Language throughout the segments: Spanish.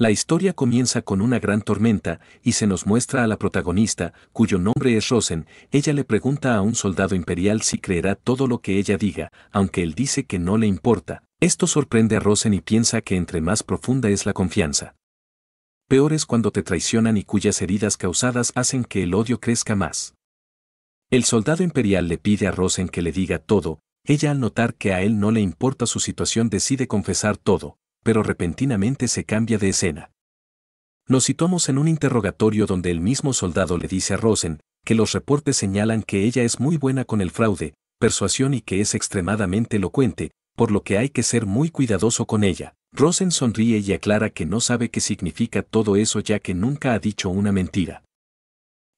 La historia comienza con una gran tormenta y se nos muestra a la protagonista, cuyo nombre es Rosen, ella le pregunta a un soldado imperial si creerá todo lo que ella diga, aunque él dice que no le importa. Esto sorprende a Rosen y piensa que entre más profunda es la confianza. Peor es cuando te traicionan y cuyas heridas causadas hacen que el odio crezca más. El soldado imperial le pide a Rosen que le diga todo, ella al notar que a él no le importa su situación decide confesar todo, pero repentinamente se cambia de escena. Nos situamos en un interrogatorio donde el mismo soldado le dice a Rosen que los reportes señalan que ella es muy buena con el fraude, persuasión y que es extremadamente elocuente, por lo que hay que ser muy cuidadoso con ella. Rosen sonríe y aclara que no sabe qué significa todo eso ya que nunca ha dicho una mentira.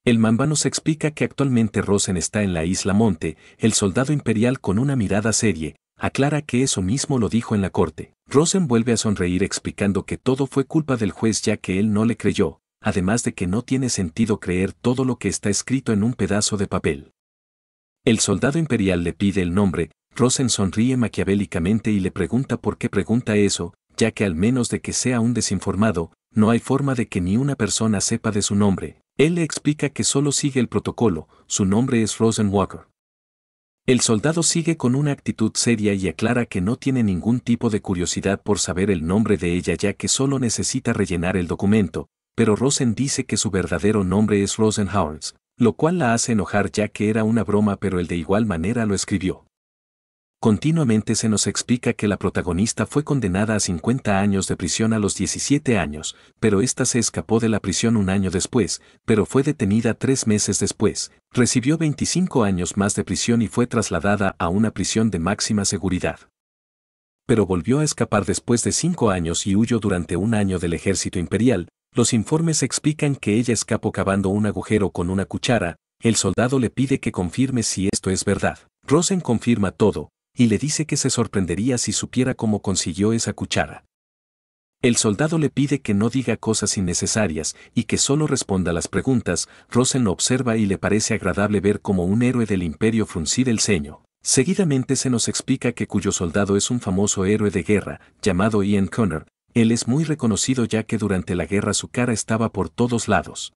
El mamba nos explica que actualmente Rosen está en la isla Monte, el soldado imperial con una mirada serie, aclara que eso mismo lo dijo en la corte. Rosen vuelve a sonreír explicando que todo fue culpa del juez ya que él no le creyó, además de que no tiene sentido creer todo lo que está escrito en un pedazo de papel. El soldado imperial le pide el nombre, Rosen sonríe maquiavélicamente y le pregunta por qué pregunta eso, ya que al menos de que sea un desinformado, no hay forma de que ni una persona sepa de su nombre. Él le explica que solo sigue el protocolo, su nombre es Rosen Walker. El soldado sigue con una actitud seria y aclara que no tiene ningún tipo de curiosidad por saber el nombre de ella ya que solo necesita rellenar el documento, pero Rosen dice que su verdadero nombre es Rosenhorns, lo cual la hace enojar ya que era una broma pero él de igual manera lo escribió. Continuamente se nos explica que la protagonista fue condenada a 50 años de prisión a los 17 años, pero esta se escapó de la prisión un año después, pero fue detenida tres meses después, recibió 25 años más de prisión y fue trasladada a una prisión de máxima seguridad. Pero volvió a escapar después de cinco años y huyó durante un año del ejército imperial, los informes explican que ella escapó cavando un agujero con una cuchara, el soldado le pide que confirme si esto es verdad. Rosen confirma todo, y le dice que se sorprendería si supiera cómo consiguió esa cuchara. El soldado le pide que no diga cosas innecesarias y que solo responda las preguntas, Rosen lo observa y le parece agradable ver como un héroe del imperio fruncir el ceño. Seguidamente se nos explica que cuyo soldado es un famoso héroe de guerra, llamado Ian Connor, él es muy reconocido ya que durante la guerra su cara estaba por todos lados.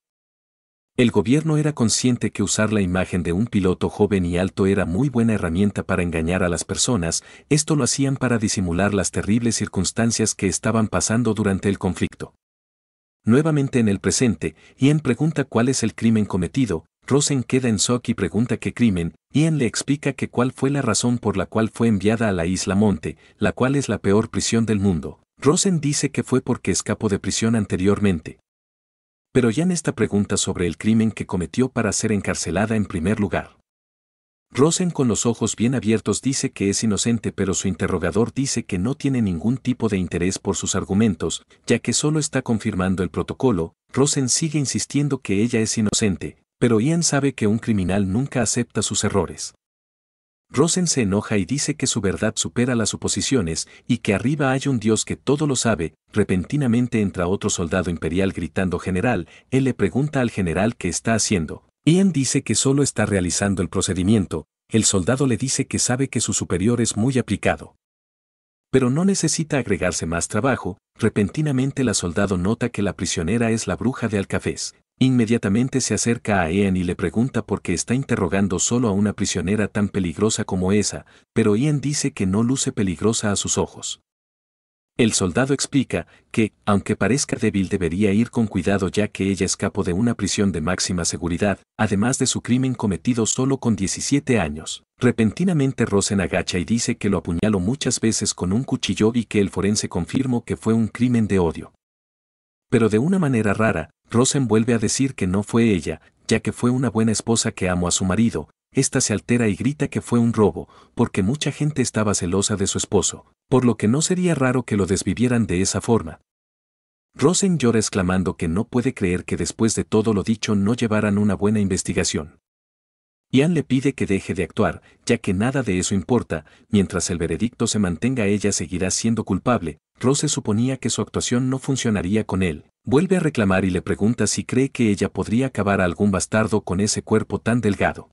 El gobierno era consciente que usar la imagen de un piloto joven y alto era muy buena herramienta para engañar a las personas, esto lo hacían para disimular las terribles circunstancias que estaban pasando durante el conflicto. Nuevamente en el presente, Ian pregunta cuál es el crimen cometido, Rosen queda en shock y pregunta qué crimen, Ian le explica que cuál fue la razón por la cual fue enviada a la isla Monte, la cual es la peor prisión del mundo. Rosen dice que fue porque escapó de prisión anteriormente pero ya en esta pregunta sobre el crimen que cometió para ser encarcelada en primer lugar. Rosen con los ojos bien abiertos dice que es inocente pero su interrogador dice que no tiene ningún tipo de interés por sus argumentos, ya que solo está confirmando el protocolo, Rosen sigue insistiendo que ella es inocente, pero Ian sabe que un criminal nunca acepta sus errores. Rosen se enoja y dice que su verdad supera las suposiciones y que arriba hay un dios que todo lo sabe. Repentinamente entra otro soldado imperial gritando general, él le pregunta al general qué está haciendo. Ian dice que solo está realizando el procedimiento, el soldado le dice que sabe que su superior es muy aplicado. Pero no necesita agregarse más trabajo, repentinamente la soldado nota que la prisionera es la bruja de Alcafés. Inmediatamente se acerca a Ian y le pregunta por qué está interrogando solo a una prisionera tan peligrosa como esa, pero Ian dice que no luce peligrosa a sus ojos. El soldado explica que, aunque parezca débil, debería ir con cuidado ya que ella escapó de una prisión de máxima seguridad, además de su crimen cometido solo con 17 años. Repentinamente Rosen agacha y dice que lo apuñaló muchas veces con un cuchillo y que el forense confirmó que fue un crimen de odio. Pero de una manera rara, Rosen vuelve a decir que no fue ella, ya que fue una buena esposa que amó a su marido, esta se altera y grita que fue un robo, porque mucha gente estaba celosa de su esposo, por lo que no sería raro que lo desvivieran de esa forma. Rosen llora exclamando que no puede creer que después de todo lo dicho no llevaran una buena investigación. Ian le pide que deje de actuar, ya que nada de eso importa, mientras el veredicto se mantenga ella seguirá siendo culpable, Rose suponía que su actuación no funcionaría con él. Vuelve a reclamar y le pregunta si cree que ella podría acabar a algún bastardo con ese cuerpo tan delgado.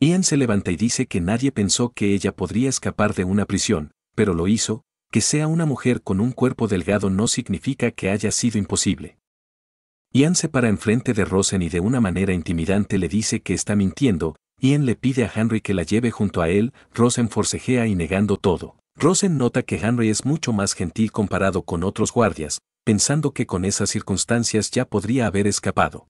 Ian se levanta y dice que nadie pensó que ella podría escapar de una prisión, pero lo hizo, que sea una mujer con un cuerpo delgado no significa que haya sido imposible. Ian se para enfrente de Rosen y de una manera intimidante le dice que está mintiendo, Ian le pide a Henry que la lleve junto a él, Rosen forcejea y negando todo. Rosen nota que Henry es mucho más gentil comparado con otros guardias, pensando que con esas circunstancias ya podría haber escapado.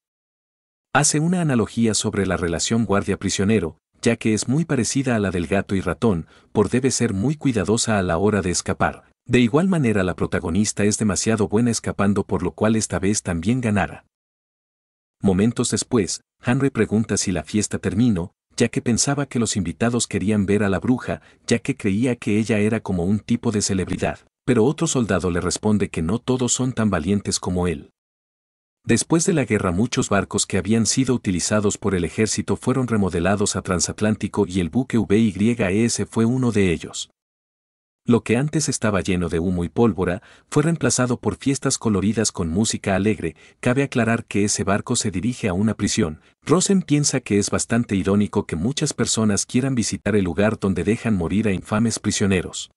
Hace una analogía sobre la relación guardia-prisionero, ya que es muy parecida a la del gato y ratón, por debe ser muy cuidadosa a la hora de escapar. De igual manera la protagonista es demasiado buena escapando por lo cual esta vez también ganará. Momentos después, Henry pregunta si la fiesta terminó, ya que pensaba que los invitados querían ver a la bruja, ya que creía que ella era como un tipo de celebridad, pero otro soldado le responde que no todos son tan valientes como él. Después de la guerra muchos barcos que habían sido utilizados por el ejército fueron remodelados a transatlántico y el buque VYS e fue uno de ellos. Lo que antes estaba lleno de humo y pólvora fue reemplazado por fiestas coloridas con música alegre. Cabe aclarar que ese barco se dirige a una prisión. Rosen piensa que es bastante irónico que muchas personas quieran visitar el lugar donde dejan morir a infames prisioneros.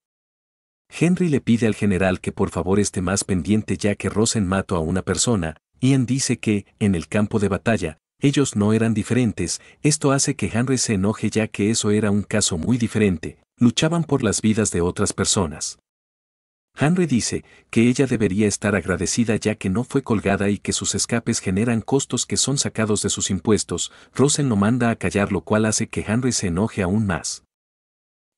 Henry le pide al general que por favor esté más pendiente ya que Rosen mató a una persona, Ian dice que, en el campo de batalla, ellos no eran diferentes, esto hace que Henry se enoje ya que eso era un caso muy diferente, luchaban por las vidas de otras personas. Henry dice que ella debería estar agradecida ya que no fue colgada y que sus escapes generan costos que son sacados de sus impuestos. Rosen lo manda a callar lo cual hace que Henry se enoje aún más.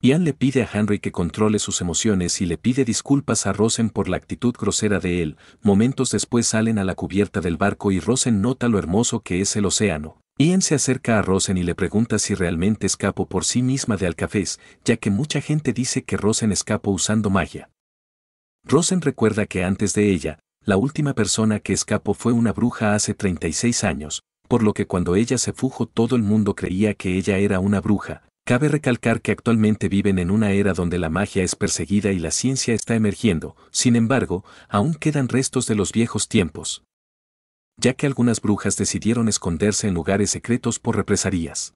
Ian le pide a Henry que controle sus emociones y le pide disculpas a Rosen por la actitud grosera de él. Momentos después salen a la cubierta del barco y Rosen nota lo hermoso que es el océano. Ian se acerca a Rosen y le pregunta si realmente escapó por sí misma de Alcafés, ya que mucha gente dice que Rosen escapó usando magia. Rosen recuerda que antes de ella, la última persona que escapó fue una bruja hace 36 años, por lo que cuando ella se fujó todo el mundo creía que ella era una bruja. Cabe recalcar que actualmente viven en una era donde la magia es perseguida y la ciencia está emergiendo, sin embargo, aún quedan restos de los viejos tiempos ya que algunas brujas decidieron esconderse en lugares secretos por represarías.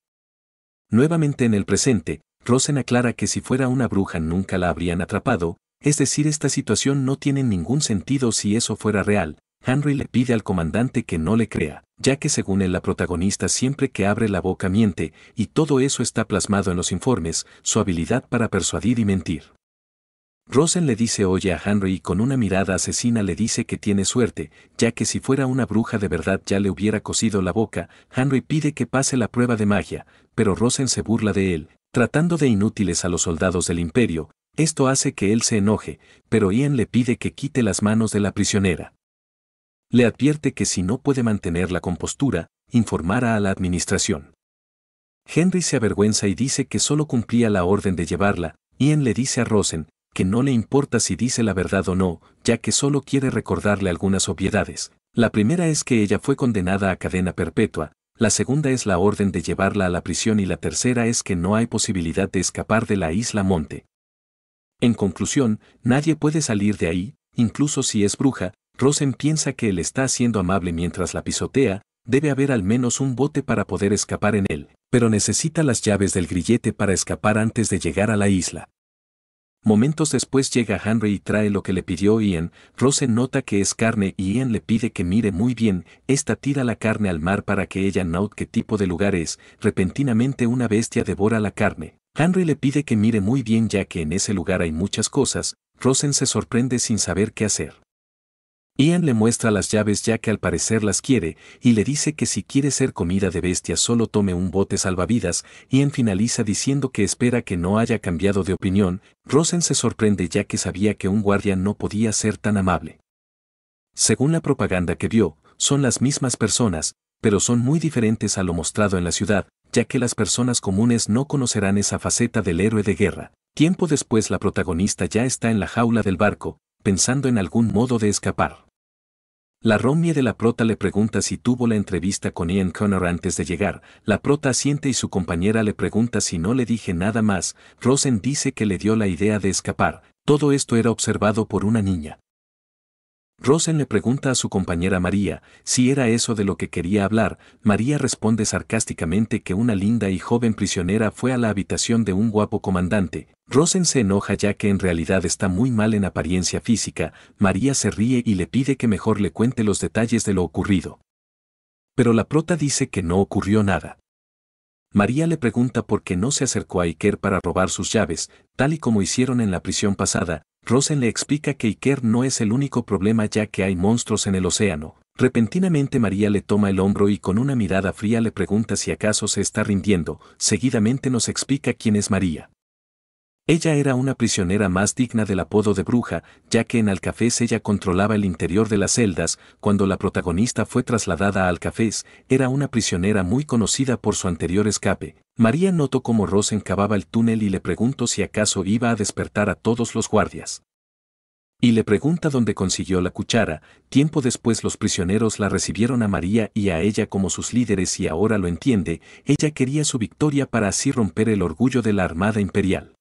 Nuevamente en el presente, Rosen aclara que si fuera una bruja nunca la habrían atrapado, es decir, esta situación no tiene ningún sentido si eso fuera real. Henry le pide al comandante que no le crea, ya que según él la protagonista siempre que abre la boca miente, y todo eso está plasmado en los informes, su habilidad para persuadir y mentir. Rosen le dice oye a Henry y con una mirada asesina le dice que tiene suerte, ya que si fuera una bruja de verdad ya le hubiera cosido la boca, Henry pide que pase la prueba de magia, pero Rosen se burla de él, tratando de inútiles a los soldados del imperio, esto hace que él se enoje, pero Ian le pide que quite las manos de la prisionera. Le advierte que si no puede mantener la compostura, informará a la administración. Henry se avergüenza y dice que solo cumplía la orden de llevarla, Ian le dice a Rosen, que no le importa si dice la verdad o no, ya que solo quiere recordarle algunas obviedades. La primera es que ella fue condenada a cadena perpetua, la segunda es la orden de llevarla a la prisión y la tercera es que no hay posibilidad de escapar de la isla Monte. En conclusión, nadie puede salir de ahí, incluso si es bruja, Rosen piensa que él está siendo amable mientras la pisotea, debe haber al menos un bote para poder escapar en él, pero necesita las llaves del grillete para escapar antes de llegar a la isla. Momentos después llega Henry y trae lo que le pidió Ian, Rosen nota que es carne y Ian le pide que mire muy bien, esta tira la carne al mar para que ella note qué tipo de lugar es, repentinamente una bestia devora la carne. Henry le pide que mire muy bien ya que en ese lugar hay muchas cosas, Rosen se sorprende sin saber qué hacer. Ian le muestra las llaves ya que al parecer las quiere, y le dice que si quiere ser comida de bestia solo tome un bote salvavidas, Ian finaliza diciendo que espera que no haya cambiado de opinión, Rosen se sorprende ya que sabía que un guardia no podía ser tan amable. Según la propaganda que vio, son las mismas personas, pero son muy diferentes a lo mostrado en la ciudad, ya que las personas comunes no conocerán esa faceta del héroe de guerra. Tiempo después la protagonista ya está en la jaula del barco, pensando en algún modo de escapar. La Romney de la prota le pregunta si tuvo la entrevista con Ian Connor antes de llegar, la prota asiente y su compañera le pregunta si no le dije nada más, Rosen dice que le dio la idea de escapar, todo esto era observado por una niña. Rosen le pregunta a su compañera María si era eso de lo que quería hablar. María responde sarcásticamente que una linda y joven prisionera fue a la habitación de un guapo comandante. Rosen se enoja ya que en realidad está muy mal en apariencia física. María se ríe y le pide que mejor le cuente los detalles de lo ocurrido. Pero la prota dice que no ocurrió nada. María le pregunta por qué no se acercó a Iker para robar sus llaves, tal y como hicieron en la prisión pasada, Rosen le explica que Iker no es el único problema ya que hay monstruos en el océano. Repentinamente María le toma el hombro y con una mirada fría le pregunta si acaso se está rindiendo, seguidamente nos explica quién es María. Ella era una prisionera más digna del apodo de bruja, ya que en Alcafés ella controlaba el interior de las celdas, cuando la protagonista fue trasladada a Alcafés, era una prisionera muy conocida por su anterior escape. María notó cómo rosen cavaba el túnel y le preguntó si acaso iba a despertar a todos los guardias. Y le pregunta dónde consiguió la cuchara, tiempo después los prisioneros la recibieron a María y a ella como sus líderes y ahora lo entiende, ella quería su victoria para así romper el orgullo de la Armada Imperial.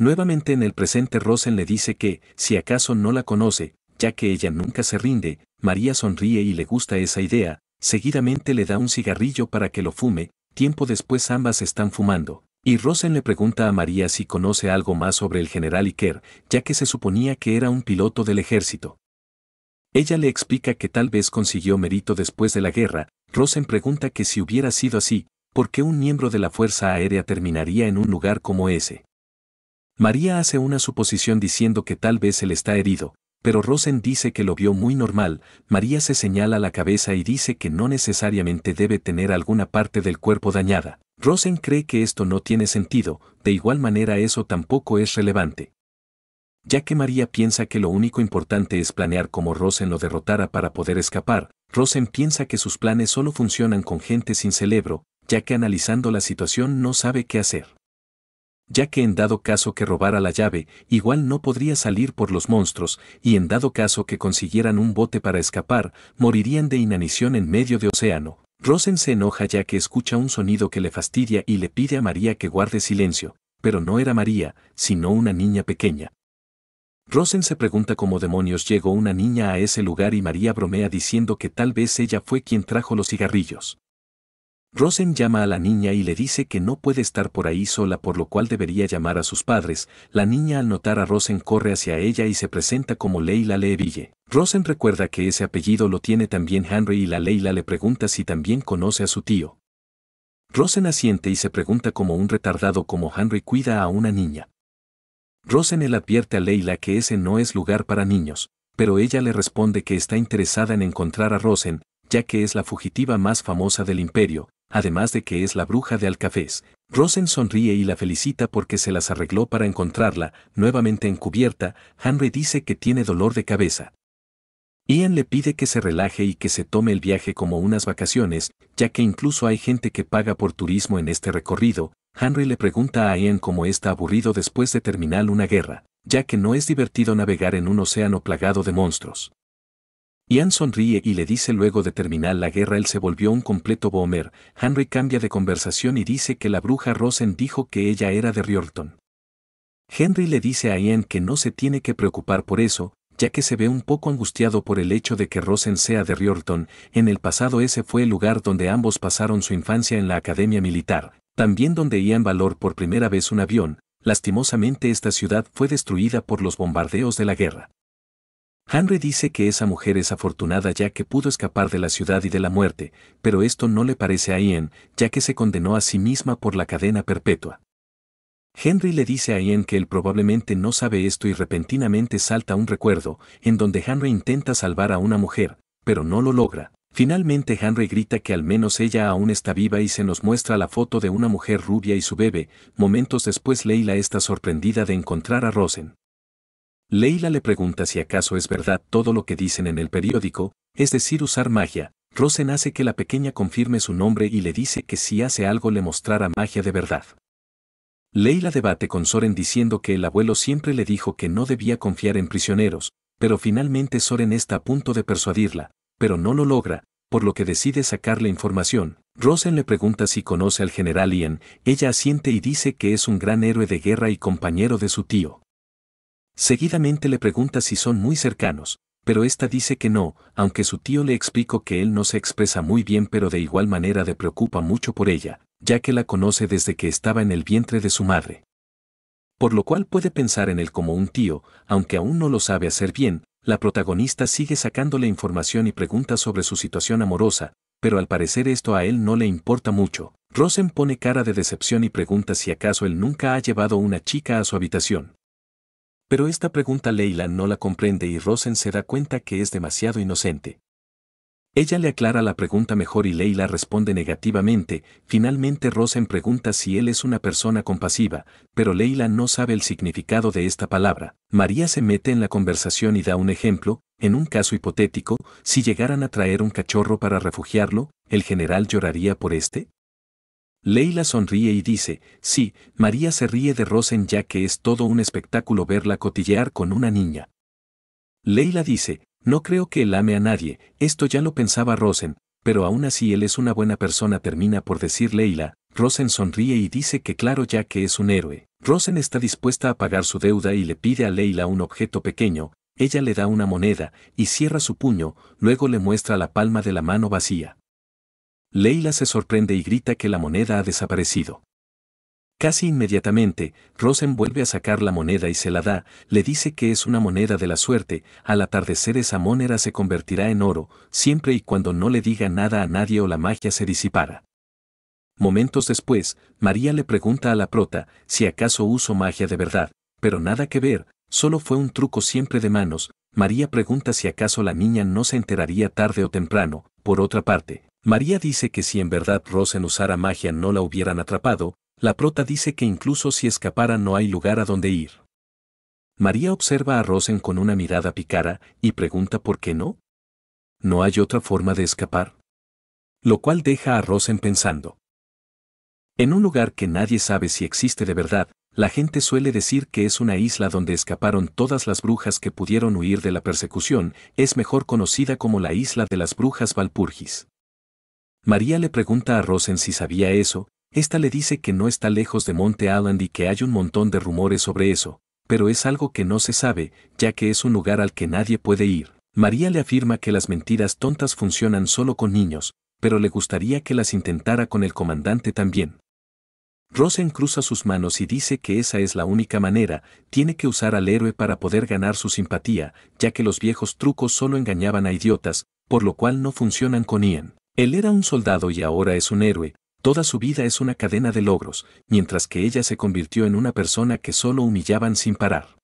Nuevamente en el presente Rosen le dice que, si acaso no la conoce, ya que ella nunca se rinde, María sonríe y le gusta esa idea, seguidamente le da un cigarrillo para que lo fume, tiempo después ambas están fumando, y Rosen le pregunta a María si conoce algo más sobre el general Iker, ya que se suponía que era un piloto del ejército. Ella le explica que tal vez consiguió mérito después de la guerra, Rosen pregunta que si hubiera sido así, ¿por qué un miembro de la Fuerza Aérea terminaría en un lugar como ese? María hace una suposición diciendo que tal vez él está herido, pero Rosen dice que lo vio muy normal, María se señala la cabeza y dice que no necesariamente debe tener alguna parte del cuerpo dañada. Rosen cree que esto no tiene sentido, de igual manera eso tampoco es relevante. Ya que María piensa que lo único importante es planear cómo Rosen lo derrotara para poder escapar, Rosen piensa que sus planes solo funcionan con gente sin cerebro, ya que analizando la situación no sabe qué hacer ya que en dado caso que robara la llave, igual no podría salir por los monstruos, y en dado caso que consiguieran un bote para escapar, morirían de inanición en medio de océano. Rosen se enoja ya que escucha un sonido que le fastidia y le pide a María que guarde silencio, pero no era María, sino una niña pequeña. Rosen se pregunta cómo demonios llegó una niña a ese lugar y María bromea diciendo que tal vez ella fue quien trajo los cigarrillos. Rosen llama a la niña y le dice que no puede estar por ahí sola por lo cual debería llamar a sus padres. La niña al notar a Rosen corre hacia ella y se presenta como Leila Leville. Rosen recuerda que ese apellido lo tiene también Henry y la Leila le pregunta si también conoce a su tío. Rosen asiente y se pregunta como un retardado como Henry cuida a una niña. Rosen él advierte a Leila que ese no es lugar para niños, pero ella le responde que está interesada en encontrar a Rosen, ya que es la fugitiva más famosa del imperio, además de que es la bruja de Alcafés. Rosen sonríe y la felicita porque se las arregló para encontrarla, nuevamente encubierta, Henry dice que tiene dolor de cabeza. Ian le pide que se relaje y que se tome el viaje como unas vacaciones, ya que incluso hay gente que paga por turismo en este recorrido, Henry le pregunta a Ian cómo está aburrido después de terminar una guerra, ya que no es divertido navegar en un océano plagado de monstruos. Ian sonríe y le dice luego de terminar la guerra él se volvió un completo bomber, Henry cambia de conversación y dice que la bruja Rosen dijo que ella era de Riorton. Henry le dice a Ian que no se tiene que preocupar por eso, ya que se ve un poco angustiado por el hecho de que Rosen sea de Riorton, en el pasado ese fue el lugar donde ambos pasaron su infancia en la academia militar, también donde Ian valor por primera vez un avión, lastimosamente esta ciudad fue destruida por los bombardeos de la guerra. Henry dice que esa mujer es afortunada ya que pudo escapar de la ciudad y de la muerte, pero esto no le parece a Ian, ya que se condenó a sí misma por la cadena perpetua. Henry le dice a Ian que él probablemente no sabe esto y repentinamente salta un recuerdo, en donde Henry intenta salvar a una mujer, pero no lo logra. Finalmente Henry grita que al menos ella aún está viva y se nos muestra la foto de una mujer rubia y su bebé, momentos después Leila está sorprendida de encontrar a Rosen. Leila le pregunta si acaso es verdad todo lo que dicen en el periódico, es decir, usar magia. Rosen hace que la pequeña confirme su nombre y le dice que si hace algo le mostrará magia de verdad. Leila debate con Soren diciendo que el abuelo siempre le dijo que no debía confiar en prisioneros, pero finalmente Soren está a punto de persuadirla, pero no lo logra, por lo que decide sacar la información. Rosen le pregunta si conoce al general Ian, ella asiente y dice que es un gran héroe de guerra y compañero de su tío. Seguidamente le pregunta si son muy cercanos, pero esta dice que no, aunque su tío le explicó que él no se expresa muy bien pero de igual manera le preocupa mucho por ella, ya que la conoce desde que estaba en el vientre de su madre. Por lo cual puede pensar en él como un tío, aunque aún no lo sabe hacer bien, la protagonista sigue sacándole información y pregunta sobre su situación amorosa, pero al parecer esto a él no le importa mucho. Rosen pone cara de decepción y pregunta si acaso él nunca ha llevado una chica a su habitación. Pero esta pregunta Leila no la comprende y Rosen se da cuenta que es demasiado inocente. Ella le aclara la pregunta mejor y Leila responde negativamente, finalmente Rosen pregunta si él es una persona compasiva, pero Leila no sabe el significado de esta palabra. María se mete en la conversación y da un ejemplo, en un caso hipotético, si llegaran a traer un cachorro para refugiarlo, ¿el general lloraría por este? Leila sonríe y dice, sí, María se ríe de Rosen ya que es todo un espectáculo verla cotillear con una niña. Leila dice, no creo que él ame a nadie, esto ya lo pensaba Rosen, pero aún así él es una buena persona termina por decir Leila, Rosen sonríe y dice que claro ya que es un héroe. Rosen está dispuesta a pagar su deuda y le pide a Leila un objeto pequeño, ella le da una moneda y cierra su puño, luego le muestra la palma de la mano vacía. Leila se sorprende y grita que la moneda ha desaparecido. Casi inmediatamente, Rosen vuelve a sacar la moneda y se la da, le dice que es una moneda de la suerte, al atardecer esa moneda se convertirá en oro, siempre y cuando no le diga nada a nadie o la magia se disipara. Momentos después, María le pregunta a la prota si acaso uso magia de verdad, pero nada que ver, solo fue un truco siempre de manos, María pregunta si acaso la niña no se enteraría tarde o temprano, por otra parte, María dice que si en verdad Rosen usara magia no la hubieran atrapado, la prota dice que incluso si escapara no hay lugar a donde ir. María observa a Rosen con una mirada picara y pregunta por qué no. ¿No hay otra forma de escapar? Lo cual deja a Rosen pensando. En un lugar que nadie sabe si existe de verdad, la gente suele decir que es una isla donde escaparon todas las brujas que pudieron huir de la persecución, es mejor conocida como la isla de las brujas Valpurgis. María le pregunta a Rosen si sabía eso, esta le dice que no está lejos de Monte Allen y que hay un montón de rumores sobre eso, pero es algo que no se sabe, ya que es un lugar al que nadie puede ir. María le afirma que las mentiras tontas funcionan solo con niños, pero le gustaría que las intentara con el comandante también. Rosen cruza sus manos y dice que esa es la única manera, tiene que usar al héroe para poder ganar su simpatía, ya que los viejos trucos solo engañaban a idiotas, por lo cual no funcionan con Ian. Él era un soldado y ahora es un héroe, toda su vida es una cadena de logros, mientras que ella se convirtió en una persona que solo humillaban sin parar.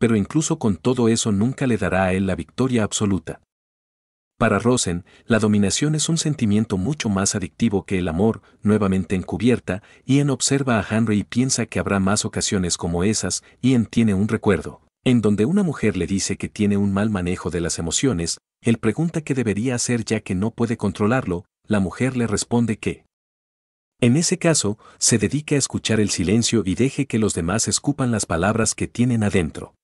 Pero incluso con todo eso nunca le dará a él la victoria absoluta. Para Rosen, la dominación es un sentimiento mucho más adictivo que el amor, nuevamente encubierta, Ian observa a Henry y piensa que habrá más ocasiones como esas, Ian tiene un recuerdo en donde una mujer le dice que tiene un mal manejo de las emociones, él pregunta qué debería hacer ya que no puede controlarlo, la mujer le responde que. En ese caso, se dedica a escuchar el silencio y deje que los demás escupan las palabras que tienen adentro.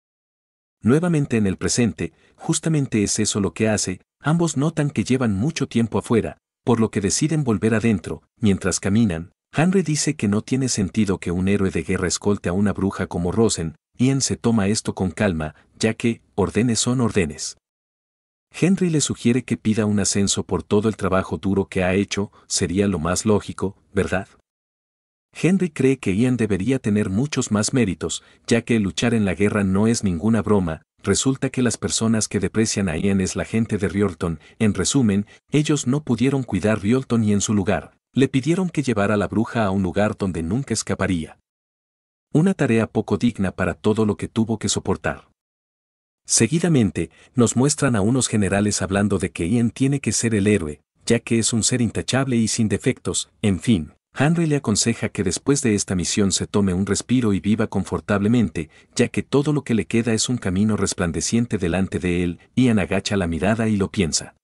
Nuevamente en el presente, justamente es eso lo que hace, ambos notan que llevan mucho tiempo afuera, por lo que deciden volver adentro, mientras caminan, Henry dice que no tiene sentido que un héroe de guerra escolte a una bruja como Rosen, Ian se toma esto con calma, ya que, órdenes son órdenes. Henry le sugiere que pida un ascenso por todo el trabajo duro que ha hecho, sería lo más lógico, ¿verdad? Henry cree que Ian debería tener muchos más méritos, ya que luchar en la guerra no es ninguna broma, resulta que las personas que deprecian a Ian es la gente de Riolton, en resumen, ellos no pudieron cuidar Riolton y en su lugar, le pidieron que llevara a la bruja a un lugar donde nunca escaparía una tarea poco digna para todo lo que tuvo que soportar. Seguidamente, nos muestran a unos generales hablando de que Ian tiene que ser el héroe, ya que es un ser intachable y sin defectos, en fin. Henry le aconseja que después de esta misión se tome un respiro y viva confortablemente, ya que todo lo que le queda es un camino resplandeciente delante de él, Ian agacha la mirada y lo piensa.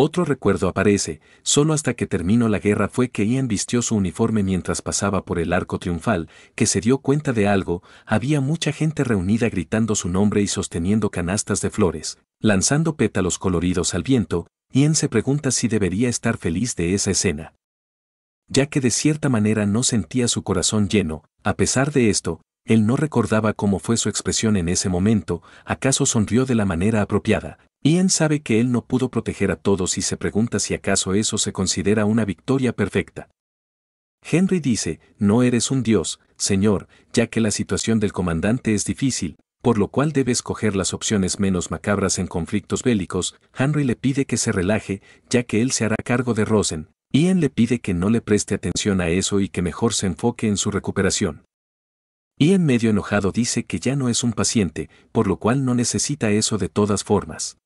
Otro recuerdo aparece, solo hasta que terminó la guerra fue que Ian vistió su uniforme mientras pasaba por el arco triunfal, que se dio cuenta de algo, había mucha gente reunida gritando su nombre y sosteniendo canastas de flores, lanzando pétalos coloridos al viento, Ian se pregunta si debería estar feliz de esa escena. Ya que de cierta manera no sentía su corazón lleno, a pesar de esto, él no recordaba cómo fue su expresión en ese momento, acaso sonrió de la manera apropiada, Ian sabe que él no pudo proteger a todos y se pregunta si acaso eso se considera una victoria perfecta. Henry dice, no eres un dios, señor, ya que la situación del comandante es difícil, por lo cual debe escoger las opciones menos macabras en conflictos bélicos, Henry le pide que se relaje, ya que él se hará cargo de Rosen, Ian le pide que no le preste atención a eso y que mejor se enfoque en su recuperación. Ian medio enojado dice que ya no es un paciente, por lo cual no necesita eso de todas formas.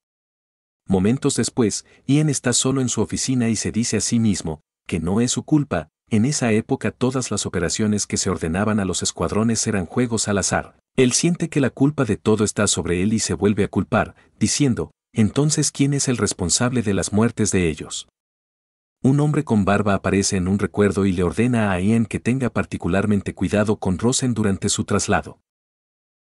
Momentos después, Ian está solo en su oficina y se dice a sí mismo, que no es su culpa, en esa época todas las operaciones que se ordenaban a los escuadrones eran juegos al azar. Él siente que la culpa de todo está sobre él y se vuelve a culpar, diciendo, entonces ¿quién es el responsable de las muertes de ellos? Un hombre con barba aparece en un recuerdo y le ordena a Ian que tenga particularmente cuidado con Rosen durante su traslado.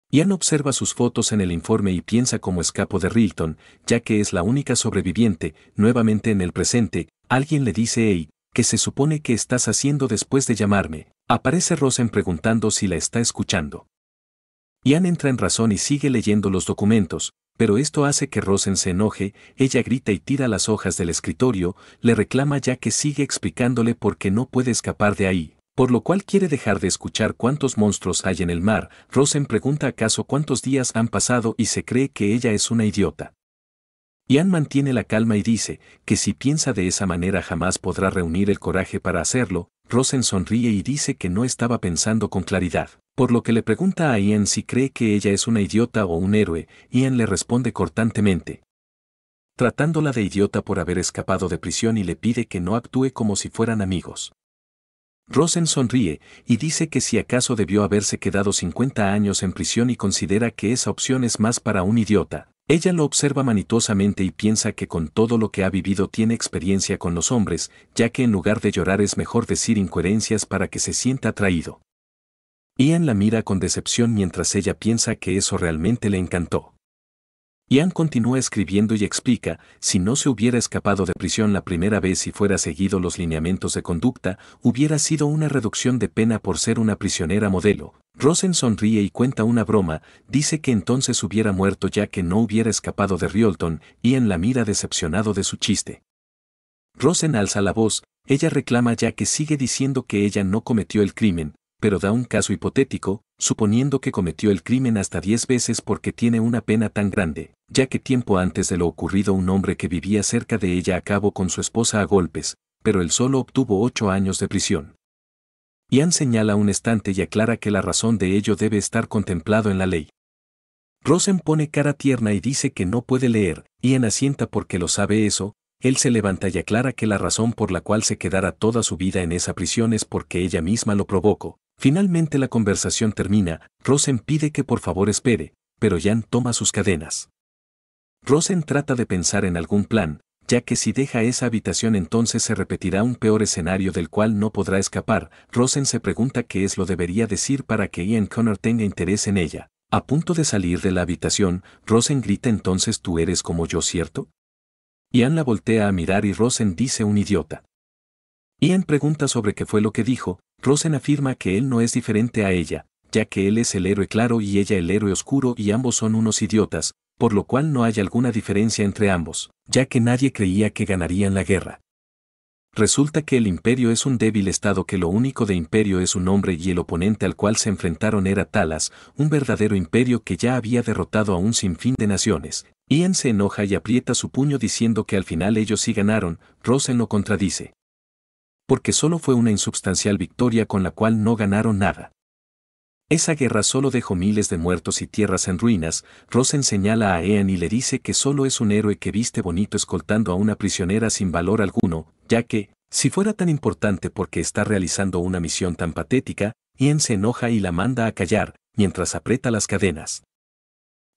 Ian observa sus fotos en el informe y piensa cómo escapo de Rilton, ya que es la única sobreviviente, nuevamente en el presente, alguien le dice Hey, que se supone que estás haciendo después de llamarme? Aparece Rosen preguntando si la está escuchando. Ian entra en razón y sigue leyendo los documentos, pero esto hace que Rosen se enoje, ella grita y tira las hojas del escritorio, le reclama ya que sigue explicándole por qué no puede escapar de ahí. Por lo cual quiere dejar de escuchar cuántos monstruos hay en el mar, Rosen pregunta acaso cuántos días han pasado y se cree que ella es una idiota. Ian mantiene la calma y dice que si piensa de esa manera jamás podrá reunir el coraje para hacerlo, Rosen sonríe y dice que no estaba pensando con claridad. Por lo que le pregunta a Ian si cree que ella es una idiota o un héroe, Ian le responde cortantemente. Tratándola de idiota por haber escapado de prisión y le pide que no actúe como si fueran amigos. Rosen sonríe y dice que si acaso debió haberse quedado 50 años en prisión y considera que esa opción es más para un idiota. Ella lo observa manitosamente y piensa que con todo lo que ha vivido tiene experiencia con los hombres, ya que en lugar de llorar es mejor decir incoherencias para que se sienta atraído. Ian la mira con decepción mientras ella piensa que eso realmente le encantó. Ian continúa escribiendo y explica, si no se hubiera escapado de prisión la primera vez y fuera seguido los lineamientos de conducta, hubiera sido una reducción de pena por ser una prisionera modelo. Rosen sonríe y cuenta una broma, dice que entonces hubiera muerto ya que no hubiera escapado de Riolton, en la mira decepcionado de su chiste. Rosen alza la voz, ella reclama ya que sigue diciendo que ella no cometió el crimen, pero da un caso hipotético, suponiendo que cometió el crimen hasta 10 veces porque tiene una pena tan grande, ya que tiempo antes de lo ocurrido un hombre que vivía cerca de ella acabó con su esposa a golpes, pero él solo obtuvo ocho años de prisión. Ian señala un estante y aclara que la razón de ello debe estar contemplado en la ley. Rosen pone cara tierna y dice que no puede leer, Ian asienta porque lo sabe eso, él se levanta y aclara que la razón por la cual se quedará toda su vida en esa prisión es porque ella misma lo provocó, Finalmente la conversación termina, Rosen pide que por favor espere, pero Jan toma sus cadenas. Rosen trata de pensar en algún plan, ya que si deja esa habitación entonces se repetirá un peor escenario del cual no podrá escapar. Rosen se pregunta qué es lo debería decir para que Ian Connor tenga interés en ella. A punto de salir de la habitación, Rosen grita entonces tú eres como yo, ¿cierto? Ian la voltea a mirar y Rosen dice un idiota. Ian pregunta sobre qué fue lo que dijo, Rosen afirma que él no es diferente a ella, ya que él es el héroe claro y ella el héroe oscuro y ambos son unos idiotas, por lo cual no hay alguna diferencia entre ambos, ya que nadie creía que ganarían la guerra. Resulta que el imperio es un débil estado que lo único de imperio es un hombre y el oponente al cual se enfrentaron era Talas, un verdadero imperio que ya había derrotado a un sinfín de naciones. Ian se enoja y aprieta su puño diciendo que al final ellos sí ganaron, Rosen lo contradice porque solo fue una insubstancial victoria con la cual no ganaron nada. Esa guerra solo dejó miles de muertos y tierras en ruinas, Rosen señala a Ean y le dice que solo es un héroe que viste bonito escoltando a una prisionera sin valor alguno, ya que, si fuera tan importante porque está realizando una misión tan patética, Ian se enoja y la manda a callar, mientras aprieta las cadenas.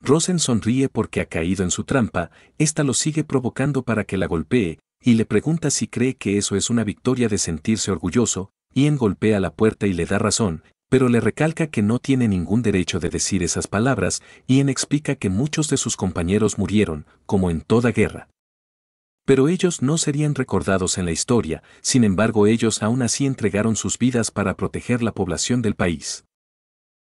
Rosen sonríe porque ha caído en su trampa, esta lo sigue provocando para que la golpee, y le pregunta si cree que eso es una victoria de sentirse orgulloso, Ian golpea la puerta y le da razón, pero le recalca que no tiene ningún derecho de decir esas palabras, Ian explica que muchos de sus compañeros murieron, como en toda guerra. Pero ellos no serían recordados en la historia, sin embargo ellos aún así entregaron sus vidas para proteger la población del país.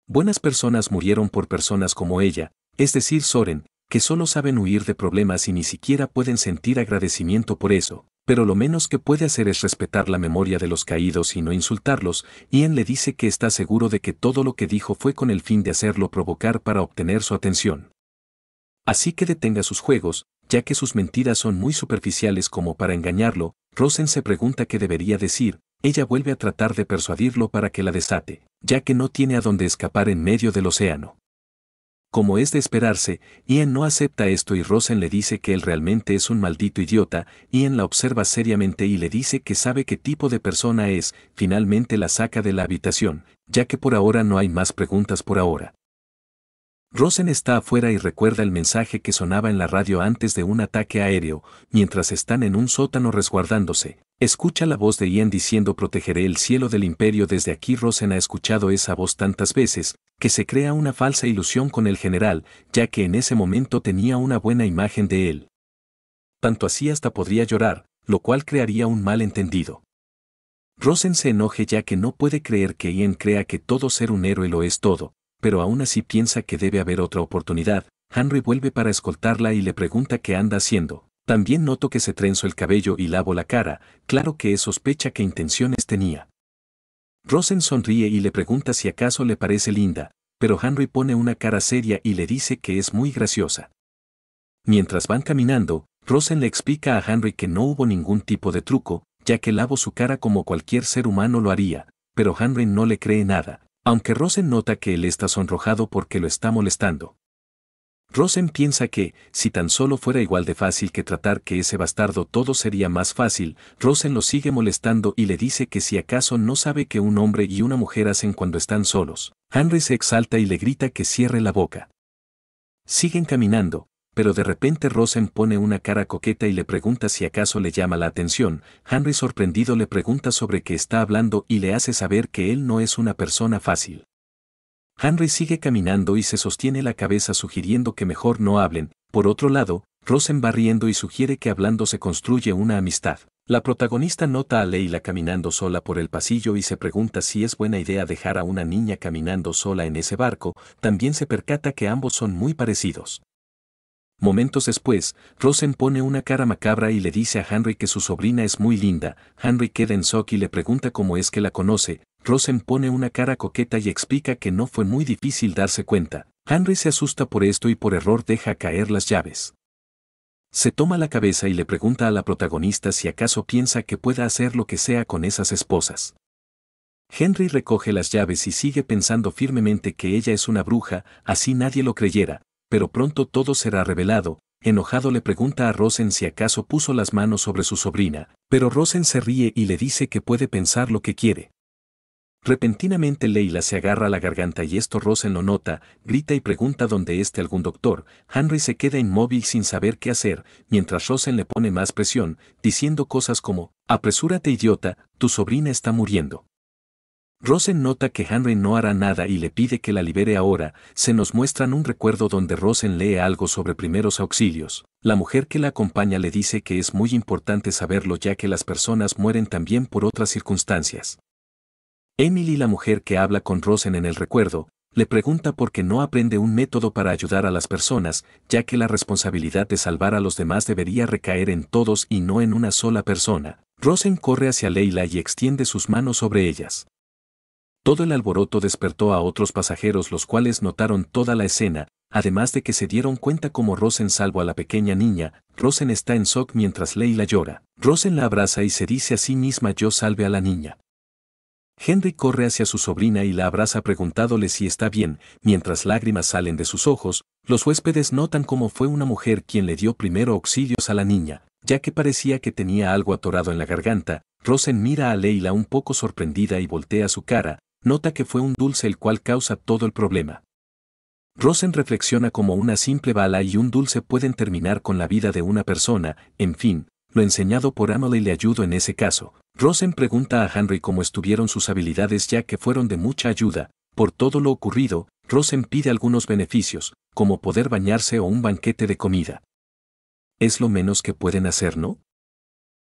Buenas personas murieron por personas como ella, es decir, Soren, que solo saben huir de problemas y ni siquiera pueden sentir agradecimiento por eso, pero lo menos que puede hacer es respetar la memoria de los caídos y no insultarlos, Ian le dice que está seguro de que todo lo que dijo fue con el fin de hacerlo provocar para obtener su atención. Así que detenga sus juegos, ya que sus mentiras son muy superficiales como para engañarlo, Rosen se pregunta qué debería decir, ella vuelve a tratar de persuadirlo para que la desate, ya que no tiene a dónde escapar en medio del océano. Como es de esperarse, Ian no acepta esto y Rosen le dice que él realmente es un maldito idiota, Ian la observa seriamente y le dice que sabe qué tipo de persona es, finalmente la saca de la habitación, ya que por ahora no hay más preguntas por ahora. Rosen está afuera y recuerda el mensaje que sonaba en la radio antes de un ataque aéreo, mientras están en un sótano resguardándose. Escucha la voz de Ian diciendo protegeré el cielo del imperio desde aquí Rosen ha escuchado esa voz tantas veces, que se crea una falsa ilusión con el general, ya que en ese momento tenía una buena imagen de él. Tanto así hasta podría llorar, lo cual crearía un malentendido. Rosen se enoje ya que no puede creer que Ian crea que todo ser un héroe lo es todo, pero aún así piensa que debe haber otra oportunidad. Henry vuelve para escoltarla y le pregunta qué anda haciendo. También noto que se trenzo el cabello y lavo la cara, claro que es sospecha qué intenciones tenía. Rosen sonríe y le pregunta si acaso le parece linda, pero Henry pone una cara seria y le dice que es muy graciosa. Mientras van caminando, Rosen le explica a Henry que no hubo ningún tipo de truco, ya que lavo su cara como cualquier ser humano lo haría, pero Henry no le cree nada, aunque Rosen nota que él está sonrojado porque lo está molestando. Rosen piensa que, si tan solo fuera igual de fácil que tratar que ese bastardo todo sería más fácil, Rosen lo sigue molestando y le dice que si acaso no sabe que un hombre y una mujer hacen cuando están solos. Henry se exalta y le grita que cierre la boca. Siguen caminando, pero de repente Rosen pone una cara coqueta y le pregunta si acaso le llama la atención. Henry sorprendido le pregunta sobre qué está hablando y le hace saber que él no es una persona fácil. Henry sigue caminando y se sostiene la cabeza sugiriendo que mejor no hablen. Por otro lado, Rosen va riendo y sugiere que hablando se construye una amistad. La protagonista nota a Leila caminando sola por el pasillo y se pregunta si es buena idea dejar a una niña caminando sola en ese barco, también se percata que ambos son muy parecidos. Momentos después, Rosen pone una cara macabra y le dice a Henry que su sobrina es muy linda. Henry queda en shock y le pregunta cómo es que la conoce. Rosen pone una cara coqueta y explica que no fue muy difícil darse cuenta. Henry se asusta por esto y por error deja caer las llaves. Se toma la cabeza y le pregunta a la protagonista si acaso piensa que pueda hacer lo que sea con esas esposas. Henry recoge las llaves y sigue pensando firmemente que ella es una bruja, así nadie lo creyera, pero pronto todo será revelado. Enojado le pregunta a Rosen si acaso puso las manos sobre su sobrina, pero Rosen se ríe y le dice que puede pensar lo que quiere. Repentinamente Leila se agarra a la garganta y esto Rosen lo nota, grita y pregunta dónde esté algún doctor. Henry se queda inmóvil sin saber qué hacer, mientras Rosen le pone más presión, diciendo cosas como, apresúrate idiota, tu sobrina está muriendo. Rosen nota que Henry no hará nada y le pide que la libere ahora, se nos muestran un recuerdo donde Rosen lee algo sobre primeros auxilios. La mujer que la acompaña le dice que es muy importante saberlo ya que las personas mueren también por otras circunstancias. Emily, la mujer que habla con Rosen en el recuerdo, le pregunta por qué no aprende un método para ayudar a las personas, ya que la responsabilidad de salvar a los demás debería recaer en todos y no en una sola persona. Rosen corre hacia Leila y extiende sus manos sobre ellas. Todo el alboroto despertó a otros pasajeros los cuales notaron toda la escena, además de que se dieron cuenta como Rosen salvo a la pequeña niña, Rosen está en shock mientras Leila llora. Rosen la abraza y se dice a sí misma yo salve a la niña. Henry corre hacia su sobrina y la abraza preguntándole si está bien, mientras lágrimas salen de sus ojos, los huéspedes notan cómo fue una mujer quien le dio primero auxilios a la niña, ya que parecía que tenía algo atorado en la garganta, Rosen mira a Leila un poco sorprendida y voltea su cara, nota que fue un dulce el cual causa todo el problema. Rosen reflexiona como una simple bala y un dulce pueden terminar con la vida de una persona, en fin, lo enseñado por Amelie le ayudó en ese caso. Rosen pregunta a Henry cómo estuvieron sus habilidades ya que fueron de mucha ayuda. Por todo lo ocurrido, Rosen pide algunos beneficios, como poder bañarse o un banquete de comida. Es lo menos que pueden hacer, ¿no?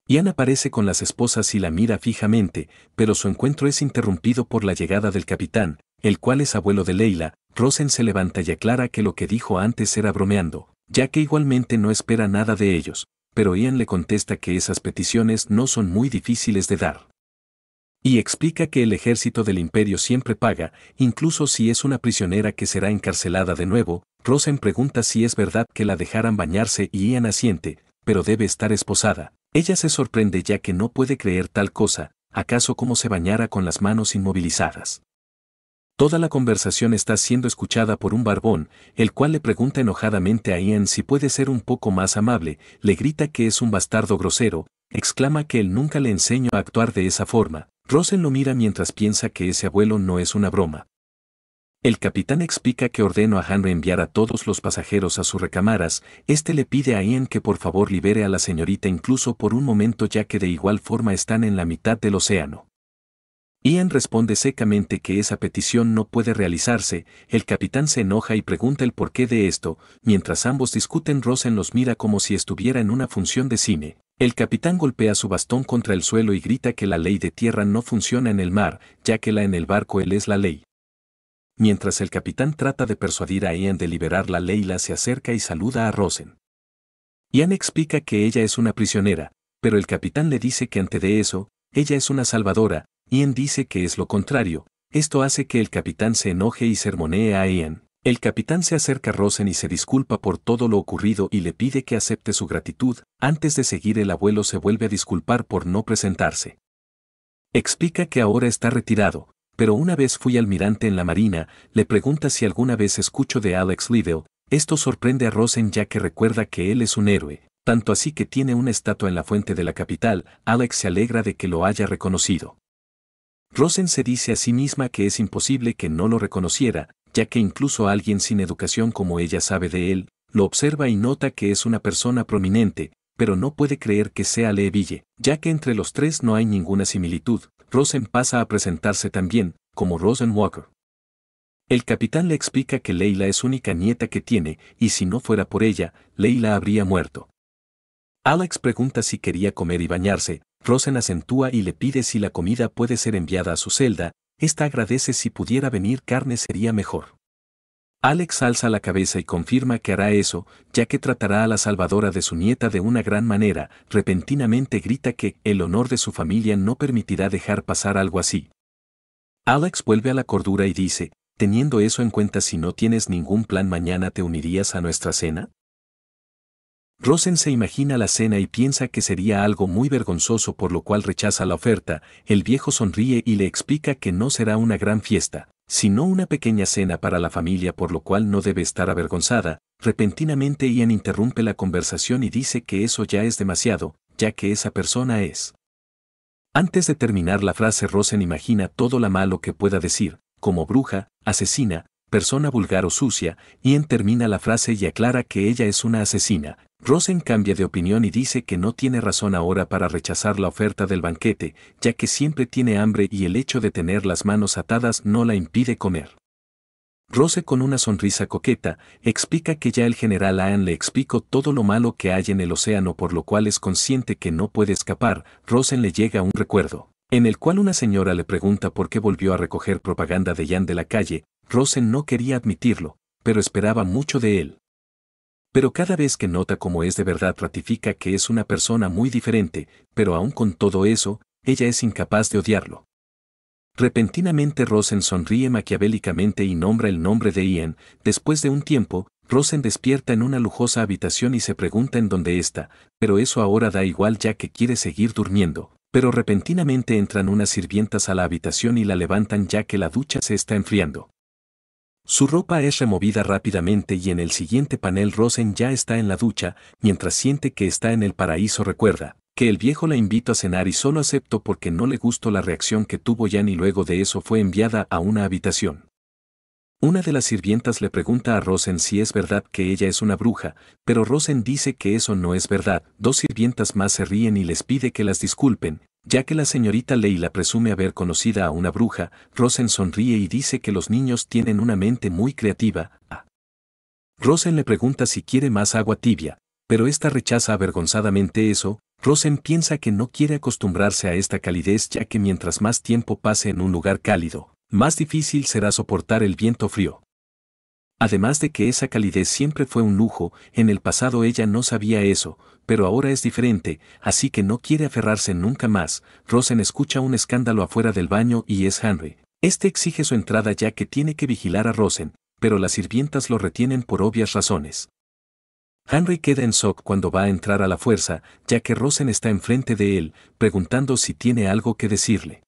Ian aparece con las esposas y la mira fijamente, pero su encuentro es interrumpido por la llegada del capitán, el cual es abuelo de Leila. Rosen se levanta y aclara que lo que dijo antes era bromeando, ya que igualmente no espera nada de ellos, pero Ian le contesta que esas peticiones no son muy difíciles de dar. Y explica que el ejército del imperio siempre paga, incluso si es una prisionera que será encarcelada de nuevo, Rosen pregunta si es verdad que la dejaran bañarse y Ian asiente, pero debe estar esposada, ella se sorprende ya que no puede creer tal cosa, acaso como se bañara con las manos inmovilizadas. Toda la conversación está siendo escuchada por un barbón, el cual le pregunta enojadamente a Ian si puede ser un poco más amable, le grita que es un bastardo grosero, exclama que él nunca le enseñó a actuar de esa forma. Rosen lo mira mientras piensa que ese abuelo no es una broma. El capitán explica que ordenó a Han enviar a todos los pasajeros a sus recamaras, este le pide a Ian que por favor libere a la señorita incluso por un momento ya que de igual forma están en la mitad del océano. Ian responde secamente que esa petición no puede realizarse, el capitán se enoja y pregunta el porqué de esto, mientras ambos discuten Rosen los mira como si estuviera en una función de cine. El capitán golpea su bastón contra el suelo y grita que la ley de tierra no funciona en el mar, ya que la en el barco él es la ley. Mientras el capitán trata de persuadir a Ian de liberar la Leila se acerca y saluda a Rosen. Ian explica que ella es una prisionera, pero el capitán le dice que ante de eso, ella es una salvadora, Ian dice que es lo contrario, esto hace que el capitán se enoje y sermonee a Ian. El capitán se acerca a Rosen y se disculpa por todo lo ocurrido y le pide que acepte su gratitud, antes de seguir el abuelo se vuelve a disculpar por no presentarse. Explica que ahora está retirado, pero una vez fui almirante en la Marina, le pregunta si alguna vez escucho de Alex Liddell, esto sorprende a Rosen ya que recuerda que él es un héroe, tanto así que tiene una estatua en la fuente de la capital, Alex se alegra de que lo haya reconocido. Rosen se dice a sí misma que es imposible que no lo reconociera, ya que incluso alguien sin educación como ella sabe de él, lo observa y nota que es una persona prominente, pero no puede creer que sea Leville, ya que entre los tres no hay ninguna similitud, Rosen pasa a presentarse también, como Rosen Walker. El capitán le explica que Leila es única nieta que tiene y si no fuera por ella, Leila habría muerto. Alex pregunta si quería comer y bañarse, Rosen acentúa y le pide si la comida puede ser enviada a su celda, esta agradece si pudiera venir carne sería mejor. Alex alza la cabeza y confirma que hará eso, ya que tratará a la salvadora de su nieta de una gran manera, repentinamente grita que el honor de su familia no permitirá dejar pasar algo así. Alex vuelve a la cordura y dice, teniendo eso en cuenta si no tienes ningún plan mañana te unirías a nuestra cena? Rosen se imagina la cena y piensa que sería algo muy vergonzoso por lo cual rechaza la oferta, el viejo sonríe y le explica que no será una gran fiesta, sino una pequeña cena para la familia por lo cual no debe estar avergonzada, repentinamente Ian interrumpe la conversación y dice que eso ya es demasiado, ya que esa persona es. Antes de terminar la frase Rosen imagina todo lo malo que pueda decir, como bruja, asesina, persona vulgar o sucia, Ian termina la frase y aclara que ella es una asesina, Rosen cambia de opinión y dice que no tiene razón ahora para rechazar la oferta del banquete, ya que siempre tiene hambre y el hecho de tener las manos atadas no la impide comer. Rose con una sonrisa coqueta explica que ya el general Anne le explicó todo lo malo que hay en el océano por lo cual es consciente que no puede escapar, Rosen le llega un recuerdo, en el cual una señora le pregunta por qué volvió a recoger propaganda de Jan de la calle, Rosen no quería admitirlo, pero esperaba mucho de él. Pero cada vez que nota cómo es de verdad ratifica que es una persona muy diferente, pero aún con todo eso, ella es incapaz de odiarlo. Repentinamente Rosen sonríe maquiavélicamente y nombra el nombre de Ian. Después de un tiempo, Rosen despierta en una lujosa habitación y se pregunta en dónde está, pero eso ahora da igual ya que quiere seguir durmiendo. Pero repentinamente entran unas sirvientas a la habitación y la levantan ya que la ducha se está enfriando. Su ropa es removida rápidamente y en el siguiente panel Rosen ya está en la ducha, mientras siente que está en el paraíso recuerda, que el viejo la invitó a cenar y solo acepto porque no le gustó la reacción que tuvo Jan y luego de eso fue enviada a una habitación. Una de las sirvientas le pregunta a Rosen si es verdad que ella es una bruja, pero Rosen dice que eso no es verdad. Dos sirvientas más se ríen y les pide que las disculpen, ya que la señorita Leila presume haber conocida a una bruja, Rosen sonríe y dice que los niños tienen una mente muy creativa. Rosen le pregunta si quiere más agua tibia, pero esta rechaza avergonzadamente eso. Rosen piensa que no quiere acostumbrarse a esta calidez ya que mientras más tiempo pase en un lugar cálido, más difícil será soportar el viento frío. Además de que esa calidez siempre fue un lujo, en el pasado ella no sabía eso, pero ahora es diferente, así que no quiere aferrarse nunca más. Rosen escucha un escándalo afuera del baño y es Henry. Este exige su entrada ya que tiene que vigilar a Rosen, pero las sirvientas lo retienen por obvias razones. Henry queda en shock cuando va a entrar a la fuerza, ya que Rosen está enfrente de él, preguntando si tiene algo que decirle.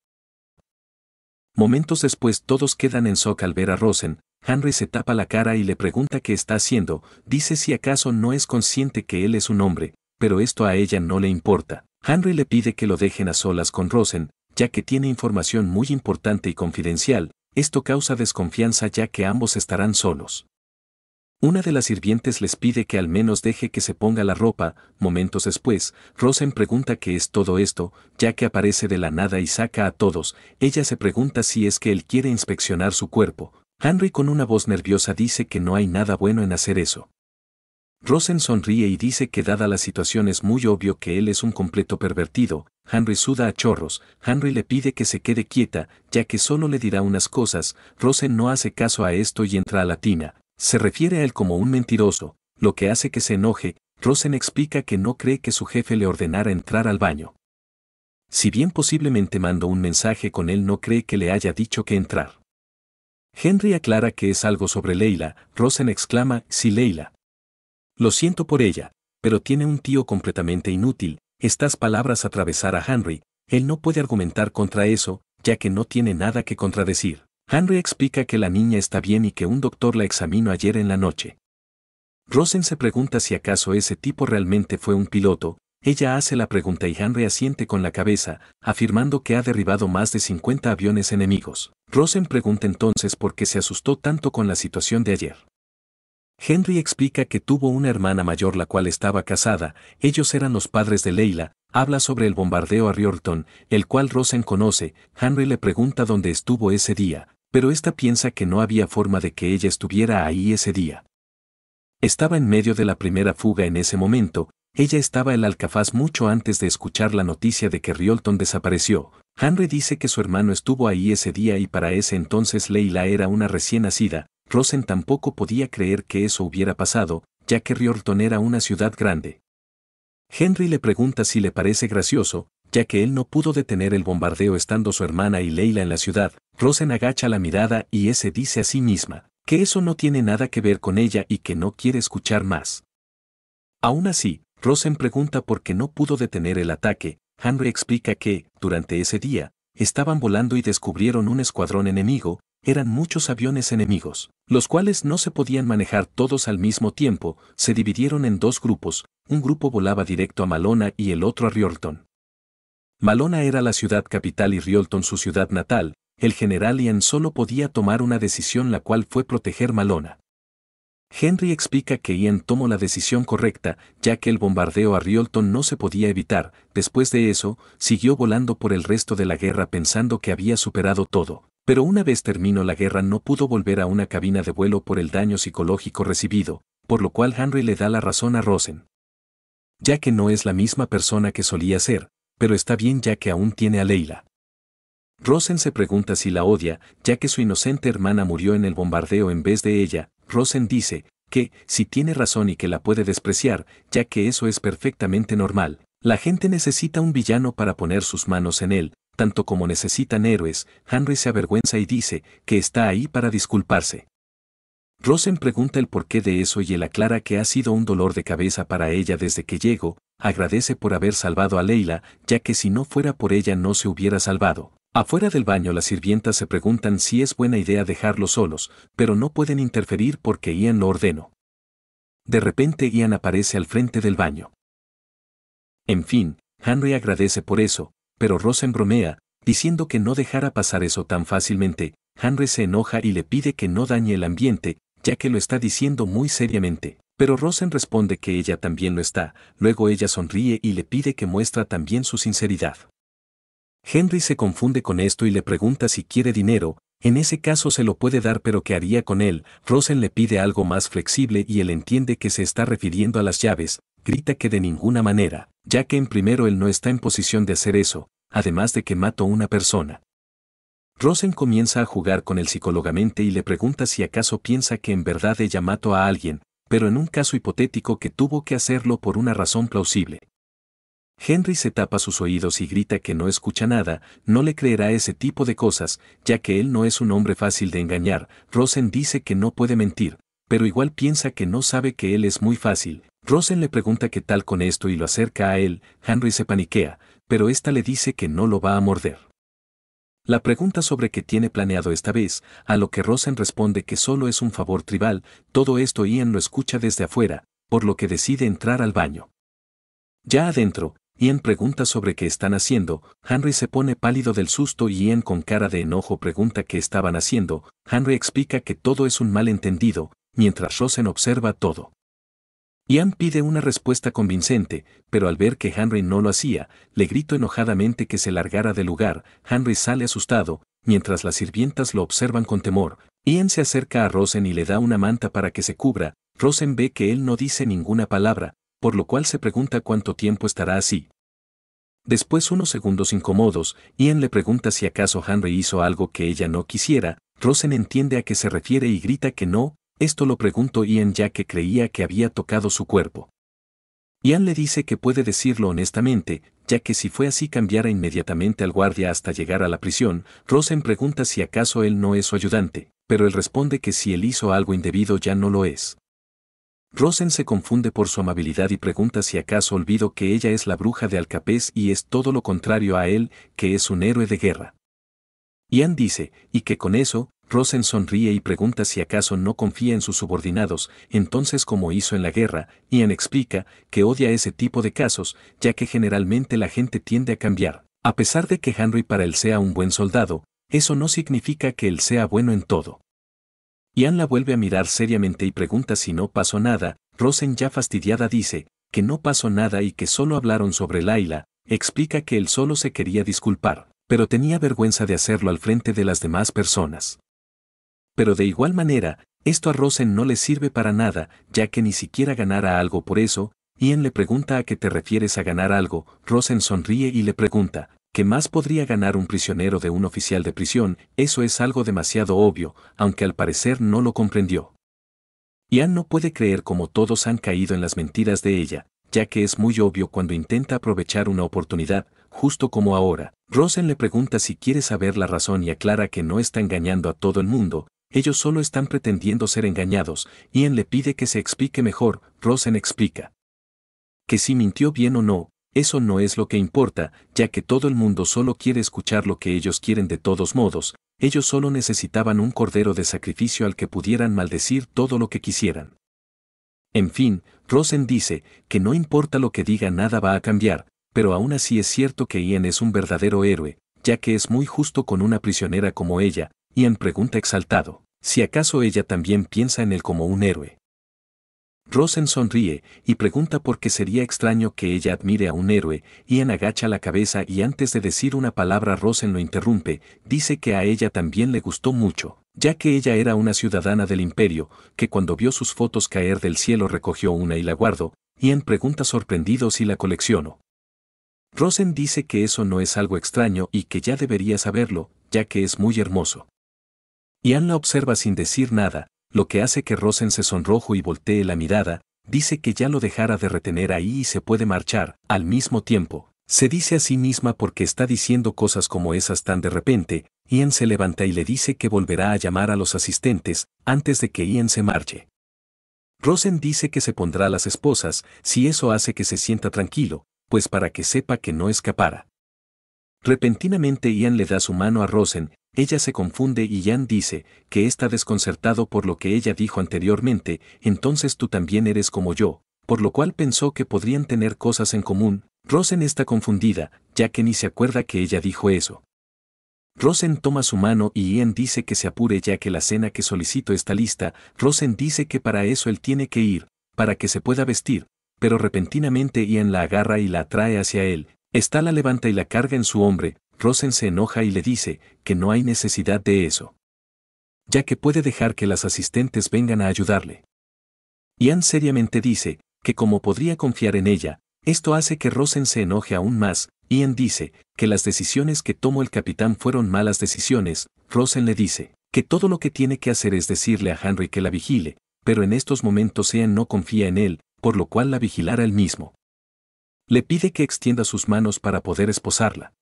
Momentos después todos quedan en shock al ver a Rosen, Henry se tapa la cara y le pregunta qué está haciendo, dice si acaso no es consciente que él es un hombre, pero esto a ella no le importa. Henry le pide que lo dejen a solas con Rosen, ya que tiene información muy importante y confidencial, esto causa desconfianza ya que ambos estarán solos. Una de las sirvientes les pide que al menos deje que se ponga la ropa, momentos después, Rosen pregunta qué es todo esto, ya que aparece de la nada y saca a todos, ella se pregunta si es que él quiere inspeccionar su cuerpo, Henry con una voz nerviosa dice que no hay nada bueno en hacer eso. Rosen sonríe y dice que dada la situación es muy obvio que él es un completo pervertido, Henry suda a chorros, Henry le pide que se quede quieta, ya que solo le dirá unas cosas, Rosen no hace caso a esto y entra a la tina, se refiere a él como un mentiroso, lo que hace que se enoje, Rosen explica que no cree que su jefe le ordenara entrar al baño. Si bien posiblemente mandó un mensaje con él no cree que le haya dicho que entrar. Henry aclara que es algo sobre Leila, Rosen exclama, sí Leila. Lo siento por ella, pero tiene un tío completamente inútil, estas palabras atravesar a Henry, él no puede argumentar contra eso, ya que no tiene nada que contradecir. Henry explica que la niña está bien y que un doctor la examinó ayer en la noche. Rosen se pregunta si acaso ese tipo realmente fue un piloto, ella hace la pregunta y Henry asiente con la cabeza, afirmando que ha derribado más de 50 aviones enemigos. Rosen pregunta entonces por qué se asustó tanto con la situación de ayer. Henry explica que tuvo una hermana mayor la cual estaba casada, ellos eran los padres de Leila, habla sobre el bombardeo a Riolton, el cual Rosen conoce, Henry le pregunta dónde estuvo ese día, pero esta piensa que no había forma de que ella estuviera ahí ese día. Estaba en medio de la primera fuga en ese momento, ella estaba en el Alcafaz mucho antes de escuchar la noticia de que Riolton desapareció, Henry dice que su hermano estuvo ahí ese día y para ese entonces Leila era una recién nacida, Rosen tampoco podía creer que eso hubiera pasado, ya que Riorton era una ciudad grande. Henry le pregunta si le parece gracioso, ya que él no pudo detener el bombardeo estando su hermana y Leila en la ciudad, Rosen agacha la mirada y ese dice a sí misma, que eso no tiene nada que ver con ella y que no quiere escuchar más. Aún así, Rosen pregunta por qué no pudo detener el ataque, Henry explica que, durante ese día, estaban volando y descubrieron un escuadrón enemigo, eran muchos aviones enemigos, los cuales no se podían manejar todos al mismo tiempo, se dividieron en dos grupos, un grupo volaba directo a Malona y el otro a Riolton. Malona era la ciudad capital y Riolton su ciudad natal, el general Ian solo podía tomar una decisión la cual fue proteger Malona. Henry explica que Ian tomó la decisión correcta, ya que el bombardeo a Riolton no se podía evitar, después de eso, siguió volando por el resto de la guerra pensando que había superado todo, pero una vez terminó la guerra no pudo volver a una cabina de vuelo por el daño psicológico recibido, por lo cual Henry le da la razón a Rosen. Ya que no es la misma persona que solía ser, pero está bien ya que aún tiene a Leila. Rosen se pregunta si la odia, ya que su inocente hermana murió en el bombardeo en vez de ella. Rosen dice que, si tiene razón y que la puede despreciar, ya que eso es perfectamente normal, la gente necesita un villano para poner sus manos en él, tanto como necesitan héroes, Henry se avergüenza y dice que está ahí para disculparse. Rosen pregunta el porqué de eso y él aclara que ha sido un dolor de cabeza para ella desde que llegó, agradece por haber salvado a Leila, ya que si no fuera por ella no se hubiera salvado. Afuera del baño las sirvientas se preguntan si es buena idea dejarlos solos, pero no pueden interferir porque Ian lo ordenó. De repente Ian aparece al frente del baño. En fin, Henry agradece por eso, pero Rosen bromea, diciendo que no dejara pasar eso tan fácilmente. Henry se enoja y le pide que no dañe el ambiente, ya que lo está diciendo muy seriamente. Pero Rosen responde que ella también lo está, luego ella sonríe y le pide que muestra también su sinceridad. Henry se confunde con esto y le pregunta si quiere dinero, en ese caso se lo puede dar pero ¿qué haría con él? Rosen le pide algo más flexible y él entiende que se está refiriendo a las llaves, grita que de ninguna manera ya que en primero él no está en posición de hacer eso, además de que mató a una persona. Rosen comienza a jugar con él psicólogamente y le pregunta si acaso piensa que en verdad ella mató a alguien, pero en un caso hipotético que tuvo que hacerlo por una razón plausible. Henry se tapa sus oídos y grita que no escucha nada, no le creerá ese tipo de cosas, ya que él no es un hombre fácil de engañar. Rosen dice que no puede mentir, pero igual piensa que no sabe que él es muy fácil, Rosen le pregunta qué tal con esto y lo acerca a él, Henry se paniquea, pero esta le dice que no lo va a morder. La pregunta sobre qué tiene planeado esta vez, a lo que Rosen responde que solo es un favor tribal, todo esto Ian lo escucha desde afuera, por lo que decide entrar al baño. Ya adentro, Ian pregunta sobre qué están haciendo, Henry se pone pálido del susto y Ian con cara de enojo pregunta qué estaban haciendo, Henry explica que todo es un malentendido, mientras Rosen observa todo. Ian pide una respuesta convincente, pero al ver que Henry no lo hacía, le grito enojadamente que se largara del lugar. Henry sale asustado, mientras las sirvientas lo observan con temor. Ian se acerca a Rosen y le da una manta para que se cubra. Rosen ve que él no dice ninguna palabra, por lo cual se pregunta cuánto tiempo estará así. Después unos segundos incómodos, Ian le pregunta si acaso Henry hizo algo que ella no quisiera, Rosen entiende a qué se refiere y grita que no, esto lo preguntó Ian ya que creía que había tocado su cuerpo. Ian le dice que puede decirlo honestamente, ya que si fue así cambiara inmediatamente al guardia hasta llegar a la prisión, Rosen pregunta si acaso él no es su ayudante, pero él responde que si él hizo algo indebido ya no lo es. Rosen se confunde por su amabilidad y pregunta si acaso olvido que ella es la bruja de Alcapés y es todo lo contrario a él, que es un héroe de guerra. Ian dice, y que con eso, Rosen sonríe y pregunta si acaso no confía en sus subordinados, entonces como hizo en la guerra, Ian explica que odia ese tipo de casos, ya que generalmente la gente tiende a cambiar. A pesar de que Henry para él sea un buen soldado, eso no significa que él sea bueno en todo. Ian la vuelve a mirar seriamente y pregunta si no pasó nada, Rosen ya fastidiada dice, que no pasó nada y que solo hablaron sobre Laila, explica que él solo se quería disculpar, pero tenía vergüenza de hacerlo al frente de las demás personas. Pero de igual manera, esto a Rosen no le sirve para nada, ya que ni siquiera ganara algo por eso, Ian le pregunta a qué te refieres a ganar algo, Rosen sonríe y le pregunta, ¿qué más podría ganar un prisionero de un oficial de prisión? Eso es algo demasiado obvio, aunque al parecer no lo comprendió. Ian no puede creer cómo todos han caído en las mentiras de ella, ya que es muy obvio cuando intenta aprovechar una oportunidad, justo como ahora. Rosen le pregunta si quiere saber la razón y aclara que no está engañando a todo el mundo, ellos solo están pretendiendo ser engañados, Ian le pide que se explique mejor, Rosen explica. Que si mintió bien o no, eso no es lo que importa, ya que todo el mundo solo quiere escuchar lo que ellos quieren de todos modos, ellos solo necesitaban un cordero de sacrificio al que pudieran maldecir todo lo que quisieran. En fin, Rosen dice que no importa lo que diga nada va a cambiar, pero aún así es cierto que Ian es un verdadero héroe, ya que es muy justo con una prisionera como ella, y pregunta exaltado, si acaso ella también piensa en él como un héroe. Rosen sonríe y pregunta por qué sería extraño que ella admire a un héroe, Ian agacha la cabeza y antes de decir una palabra Rosen lo interrumpe, dice que a ella también le gustó mucho, ya que ella era una ciudadana del imperio, que cuando vio sus fotos caer del cielo recogió una y la guardó, Ian pregunta sorprendido si la coleccionó. Rosen dice que eso no es algo extraño y que ya debería saberlo, ya que es muy hermoso. Ian la observa sin decir nada, lo que hace que Rosen se sonrojo y voltee la mirada, dice que ya lo dejara de retener ahí y se puede marchar, al mismo tiempo. Se dice a sí misma porque está diciendo cosas como esas tan de repente, Ian se levanta y le dice que volverá a llamar a los asistentes, antes de que Ian se marche. Rosen dice que se pondrá las esposas, si eso hace que se sienta tranquilo, pues para que sepa que no escapara, Repentinamente Ian le da su mano a Rosen, ella se confunde y Ian dice, que está desconcertado por lo que ella dijo anteriormente, entonces tú también eres como yo, por lo cual pensó que podrían tener cosas en común. Rosen está confundida, ya que ni se acuerda que ella dijo eso. Rosen toma su mano y Ian dice que se apure ya que la cena que solicito está lista, Rosen dice que para eso él tiene que ir, para que se pueda vestir, pero repentinamente Ian la agarra y la atrae hacia él, está la levanta y la carga en su hombre, Rosen se enoja y le dice que no hay necesidad de eso. Ya que puede dejar que las asistentes vengan a ayudarle. Ian seriamente dice que como podría confiar en ella, esto hace que Rosen se enoje aún más. Ian dice que las decisiones que tomó el capitán fueron malas decisiones. Rosen le dice que todo lo que tiene que hacer es decirle a Henry que la vigile, pero en estos momentos Ian no confía en él, por lo cual la vigilará él mismo. Le pide que extienda sus manos para poder esposarla.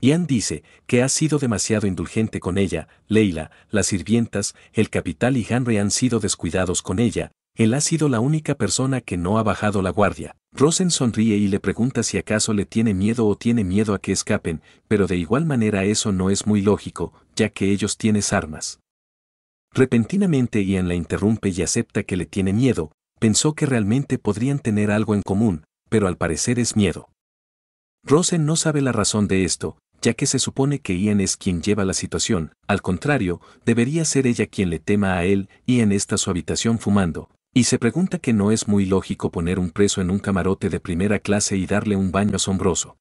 Ian dice que ha sido demasiado indulgente con ella, Leila, las sirvientas, el capital y Henry han sido descuidados con ella, él ha sido la única persona que no ha bajado la guardia. Rosen sonríe y le pregunta si acaso le tiene miedo o tiene miedo a que escapen, pero de igual manera eso no es muy lógico, ya que ellos tienen armas. Repentinamente Ian la interrumpe y acepta que le tiene miedo, pensó que realmente podrían tener algo en común, pero al parecer es miedo. Rosen no sabe la razón de esto, ya que se supone que Ian es quien lleva la situación, al contrario, debería ser ella quien le tema a él, Ian está su habitación fumando, y se pregunta que no es muy lógico poner un preso en un camarote de primera clase y darle un baño asombroso.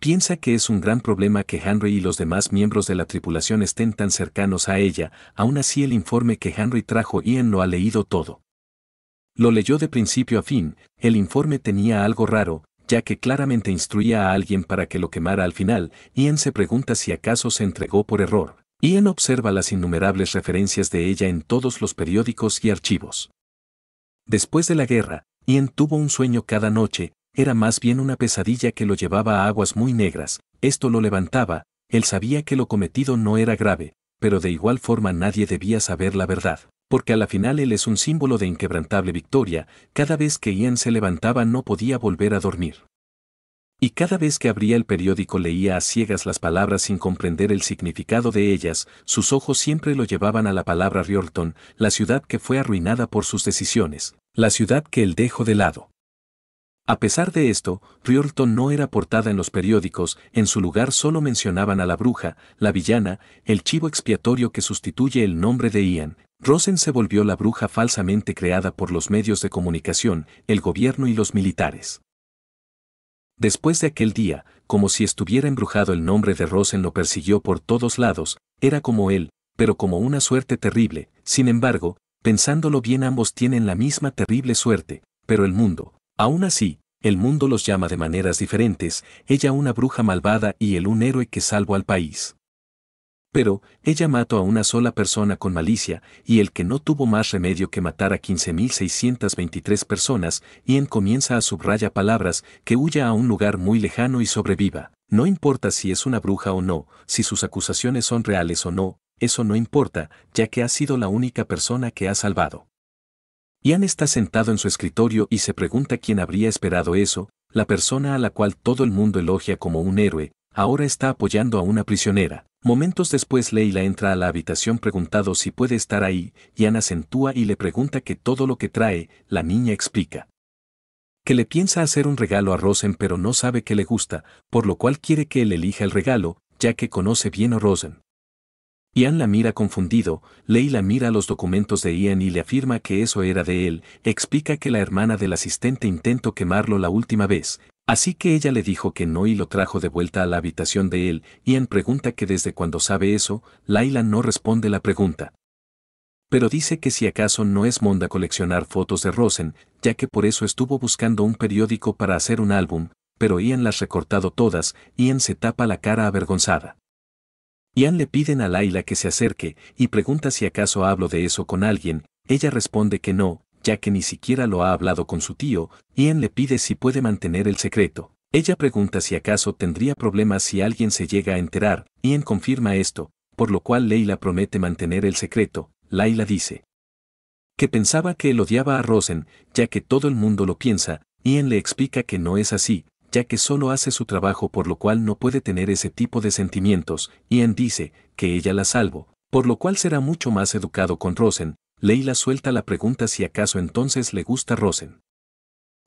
Piensa que es un gran problema que Henry y los demás miembros de la tripulación estén tan cercanos a ella, aún así el informe que Henry trajo Ian lo ha leído todo. Lo leyó de principio a fin, el informe tenía algo raro, ya que claramente instruía a alguien para que lo quemara al final, Ian se pregunta si acaso se entregó por error. Ian observa las innumerables referencias de ella en todos los periódicos y archivos. Después de la guerra, Ian tuvo un sueño cada noche, era más bien una pesadilla que lo llevaba a aguas muy negras, esto lo levantaba, él sabía que lo cometido no era grave, pero de igual forma nadie debía saber la verdad porque a la final él es un símbolo de inquebrantable victoria, cada vez que Ian se levantaba no podía volver a dormir. Y cada vez que abría el periódico leía a ciegas las palabras sin comprender el significado de ellas, sus ojos siempre lo llevaban a la palabra Riorton, la ciudad que fue arruinada por sus decisiones, la ciudad que él dejó de lado. A pesar de esto, Riorton no era portada en los periódicos, en su lugar solo mencionaban a la bruja, la villana, el chivo expiatorio que sustituye el nombre de Ian. Rosen se volvió la bruja falsamente creada por los medios de comunicación, el gobierno y los militares. Después de aquel día, como si estuviera embrujado el nombre de Rosen lo persiguió por todos lados, era como él, pero como una suerte terrible, sin embargo, pensándolo bien ambos tienen la misma terrible suerte, pero el mundo, Aún así, el mundo los llama de maneras diferentes, ella una bruja malvada y él un héroe que salvo al país. Pero, ella mató a una sola persona con malicia, y el que no tuvo más remedio que matar a 15.623 personas, Ian comienza a subraya palabras, que huya a un lugar muy lejano y sobreviva. No importa si es una bruja o no, si sus acusaciones son reales o no, eso no importa, ya que ha sido la única persona que ha salvado. Ian está sentado en su escritorio y se pregunta quién habría esperado eso, la persona a la cual todo el mundo elogia como un héroe, ahora está apoyando a una prisionera. Momentos después Leila entra a la habitación preguntado si puede estar ahí, Ian acentúa y le pregunta que todo lo que trae, la niña explica. Que le piensa hacer un regalo a Rosen pero no sabe qué le gusta, por lo cual quiere que él elija el regalo, ya que conoce bien a Rosen. Ian la mira confundido, Leila mira los documentos de Ian y le afirma que eso era de él, explica que la hermana del asistente intentó quemarlo la última vez, así que ella le dijo que no y lo trajo de vuelta a la habitación de él, Ian pregunta que desde cuando sabe eso, Leila no responde la pregunta. Pero dice que si acaso no es monda coleccionar fotos de Rosen, ya que por eso estuvo buscando un periódico para hacer un álbum, pero Ian las recortado todas, Ian se tapa la cara avergonzada. Ian le piden a Laila que se acerque y pregunta si acaso hablo de eso con alguien, ella responde que no, ya que ni siquiera lo ha hablado con su tío, Ian le pide si puede mantener el secreto. Ella pregunta si acaso tendría problemas si alguien se llega a enterar, Ian confirma esto, por lo cual Leila promete mantener el secreto, Laila dice que pensaba que él odiaba a Rosen, ya que todo el mundo lo piensa, Ian le explica que no es así, ya que solo hace su trabajo por lo cual no puede tener ese tipo de sentimientos, Ian dice, que ella la salvo, por lo cual será mucho más educado con Rosen, Leila suelta la pregunta si acaso entonces le gusta Rosen.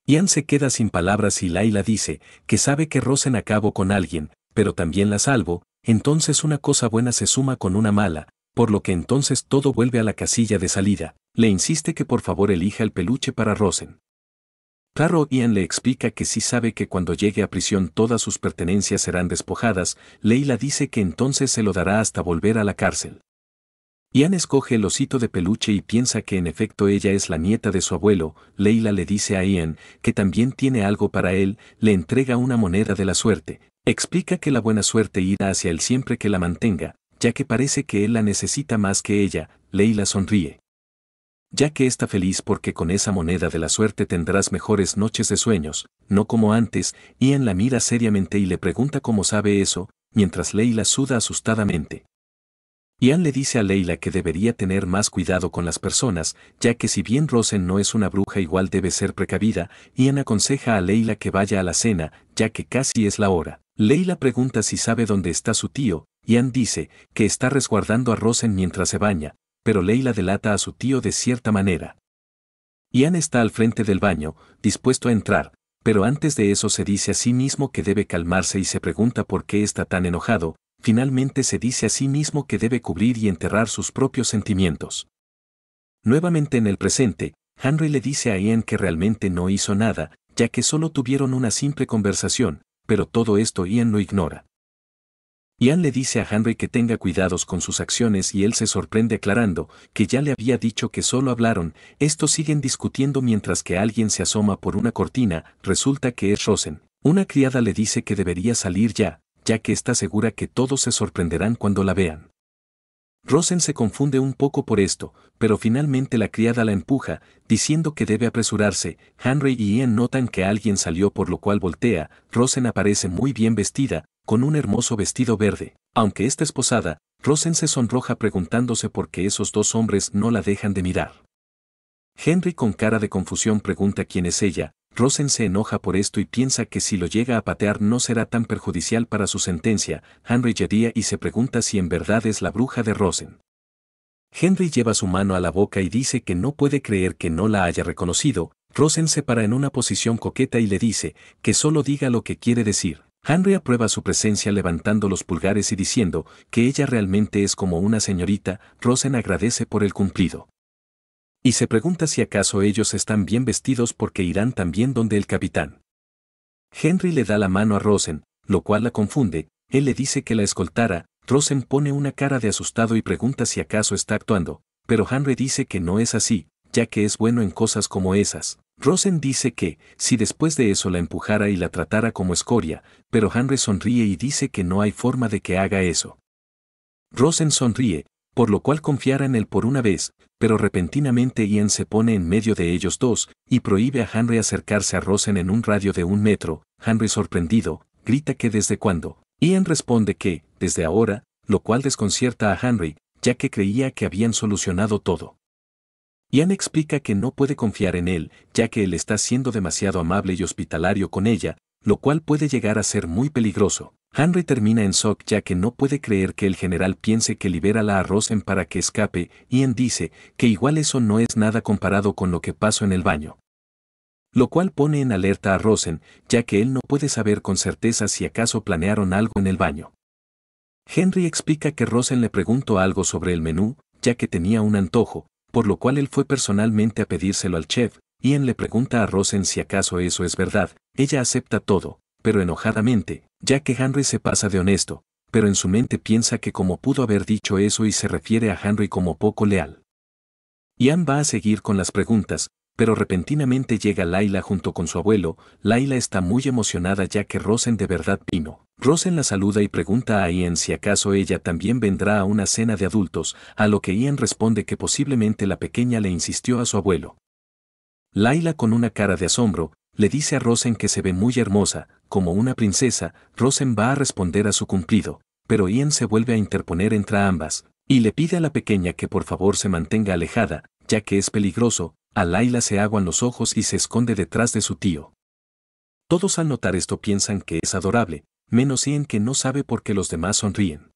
Ian se queda sin palabras y Laila dice, que sabe que Rosen acabó con alguien, pero también la salvo, entonces una cosa buena se suma con una mala, por lo que entonces todo vuelve a la casilla de salida, le insiste que por favor elija el peluche para Rosen. Claro, Ian le explica que sí sabe que cuando llegue a prisión todas sus pertenencias serán despojadas, Leila dice que entonces se lo dará hasta volver a la cárcel. Ian escoge el osito de peluche y piensa que en efecto ella es la nieta de su abuelo, Leila le dice a Ian que también tiene algo para él, le entrega una moneda de la suerte, explica que la buena suerte irá hacia él siempre que la mantenga, ya que parece que él la necesita más que ella, Leila sonríe ya que está feliz porque con esa moneda de la suerte tendrás mejores noches de sueños, no como antes, Ian la mira seriamente y le pregunta cómo sabe eso, mientras Leila suda asustadamente. Ian le dice a Leila que debería tener más cuidado con las personas, ya que si bien Rosen no es una bruja igual debe ser precavida, Ian aconseja a Leila que vaya a la cena, ya que casi es la hora. Leila pregunta si sabe dónde está su tío, Ian dice que está resguardando a Rosen mientras se baña, pero Leila delata a su tío de cierta manera. Ian está al frente del baño, dispuesto a entrar, pero antes de eso se dice a sí mismo que debe calmarse y se pregunta por qué está tan enojado, finalmente se dice a sí mismo que debe cubrir y enterrar sus propios sentimientos. Nuevamente en el presente, Henry le dice a Ian que realmente no hizo nada, ya que solo tuvieron una simple conversación, pero todo esto Ian lo ignora. Ian le dice a Henry que tenga cuidados con sus acciones y él se sorprende aclarando que ya le había dicho que solo hablaron, estos siguen discutiendo mientras que alguien se asoma por una cortina, resulta que es Rosen. Una criada le dice que debería salir ya, ya que está segura que todos se sorprenderán cuando la vean. Rosen se confunde un poco por esto, pero finalmente la criada la empuja, diciendo que debe apresurarse, Henry y Ian notan que alguien salió por lo cual voltea, Rosen aparece muy bien vestida, con un hermoso vestido verde. Aunque está esposada, Rosen se sonroja preguntándose por qué esos dos hombres no la dejan de mirar. Henry con cara de confusión pregunta quién es ella, Rosen se enoja por esto y piensa que si lo llega a patear no será tan perjudicial para su sentencia, Henry lloría y se pregunta si en verdad es la bruja de Rosen. Henry lleva su mano a la boca y dice que no puede creer que no la haya reconocido, Rosen se para en una posición coqueta y le dice que solo diga lo que quiere decir. Henry aprueba su presencia levantando los pulgares y diciendo que ella realmente es como una señorita, Rosen agradece por el cumplido. Y se pregunta si acaso ellos están bien vestidos porque irán también donde el capitán. Henry le da la mano a Rosen, lo cual la confunde, él le dice que la escoltara, Rosen pone una cara de asustado y pregunta si acaso está actuando, pero Henry dice que no es así, ya que es bueno en cosas como esas, Rosen dice que, si después de eso la empujara y la tratara como escoria, pero Henry sonríe y dice que no hay forma de que haga eso. Rosen sonríe, por lo cual confiara en él por una vez, pero repentinamente Ian se pone en medio de ellos dos y prohíbe a Henry acercarse a Rosen en un radio de un metro. Henry sorprendido, grita que desde cuándo. Ian responde que, desde ahora, lo cual desconcierta a Henry, ya que creía que habían solucionado todo. Ian explica que no puede confiar en él, ya que él está siendo demasiado amable y hospitalario con ella, lo cual puede llegar a ser muy peligroso. Henry termina en shock ya que no puede creer que el general piense que libera a Rosen para que escape, Ian dice que igual eso no es nada comparado con lo que pasó en el baño. Lo cual pone en alerta a Rosen, ya que él no puede saber con certeza si acaso planearon algo en el baño. Henry explica que Rosen le preguntó algo sobre el menú, ya que tenía un antojo, por lo cual él fue personalmente a pedírselo al chef, Ian le pregunta a Rosen si acaso eso es verdad, ella acepta todo, pero enojadamente, ya que Henry se pasa de honesto, pero en su mente piensa que como pudo haber dicho eso y se refiere a Henry como poco leal. Ian va a seguir con las preguntas, pero repentinamente llega Laila junto con su abuelo. Laila está muy emocionada ya que Rosen de verdad vino. Rosen la saluda y pregunta a Ian si acaso ella también vendrá a una cena de adultos, a lo que Ian responde que posiblemente la pequeña le insistió a su abuelo. Laila con una cara de asombro, le dice a Rosen que se ve muy hermosa, como una princesa, Rosen va a responder a su cumplido, pero Ian se vuelve a interponer entre ambas, y le pide a la pequeña que por favor se mantenga alejada, ya que es peligroso, a Laila se aguan los ojos y se esconde detrás de su tío. Todos al notar esto piensan que es adorable, menos Ian que no sabe por qué los demás sonríen.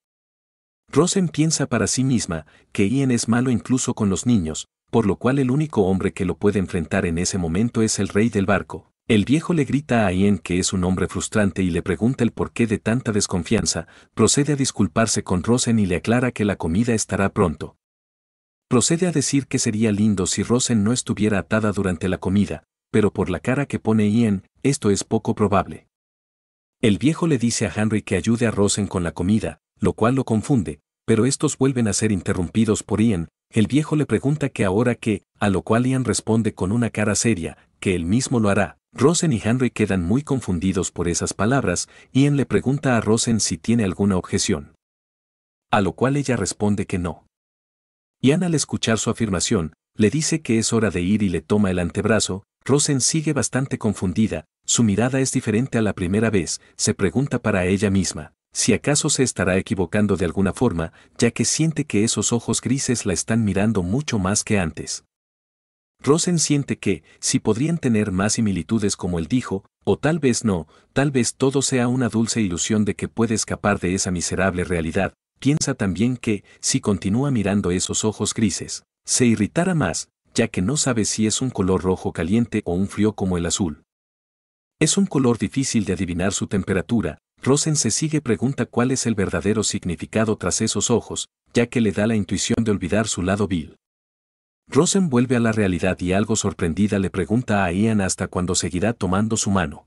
Rosen piensa para sí misma que Ian es malo incluso con los niños, por lo cual el único hombre que lo puede enfrentar en ese momento es el rey del barco. El viejo le grita a Ian que es un hombre frustrante y le pregunta el porqué de tanta desconfianza, procede a disculparse con Rosen y le aclara que la comida estará pronto. Procede a decir que sería lindo si Rosen no estuviera atada durante la comida, pero por la cara que pone Ian, esto es poco probable. El viejo le dice a Henry que ayude a Rosen con la comida, lo cual lo confunde, pero estos vuelven a ser interrumpidos por Ian, el viejo le pregunta que ahora qué, a lo cual Ian responde con una cara seria, que él mismo lo hará. Rosen y Henry quedan muy confundidos por esas palabras, Ian le pregunta a Rosen si tiene alguna objeción. A lo cual ella responde que no. Y al escuchar su afirmación, le dice que es hora de ir y le toma el antebrazo, Rosen sigue bastante confundida, su mirada es diferente a la primera vez, se pregunta para ella misma, si acaso se estará equivocando de alguna forma, ya que siente que esos ojos grises la están mirando mucho más que antes. Rosen siente que, si podrían tener más similitudes como él dijo, o tal vez no, tal vez todo sea una dulce ilusión de que puede escapar de esa miserable realidad, piensa también que, si continúa mirando esos ojos grises, se irritará más, ya que no sabe si es un color rojo caliente o un frío como el azul. Es un color difícil de adivinar su temperatura, Rosen se sigue pregunta cuál es el verdadero significado tras esos ojos, ya que le da la intuición de olvidar su lado vil. Rosen vuelve a la realidad y algo sorprendida le pregunta a Ian hasta cuándo seguirá tomando su mano.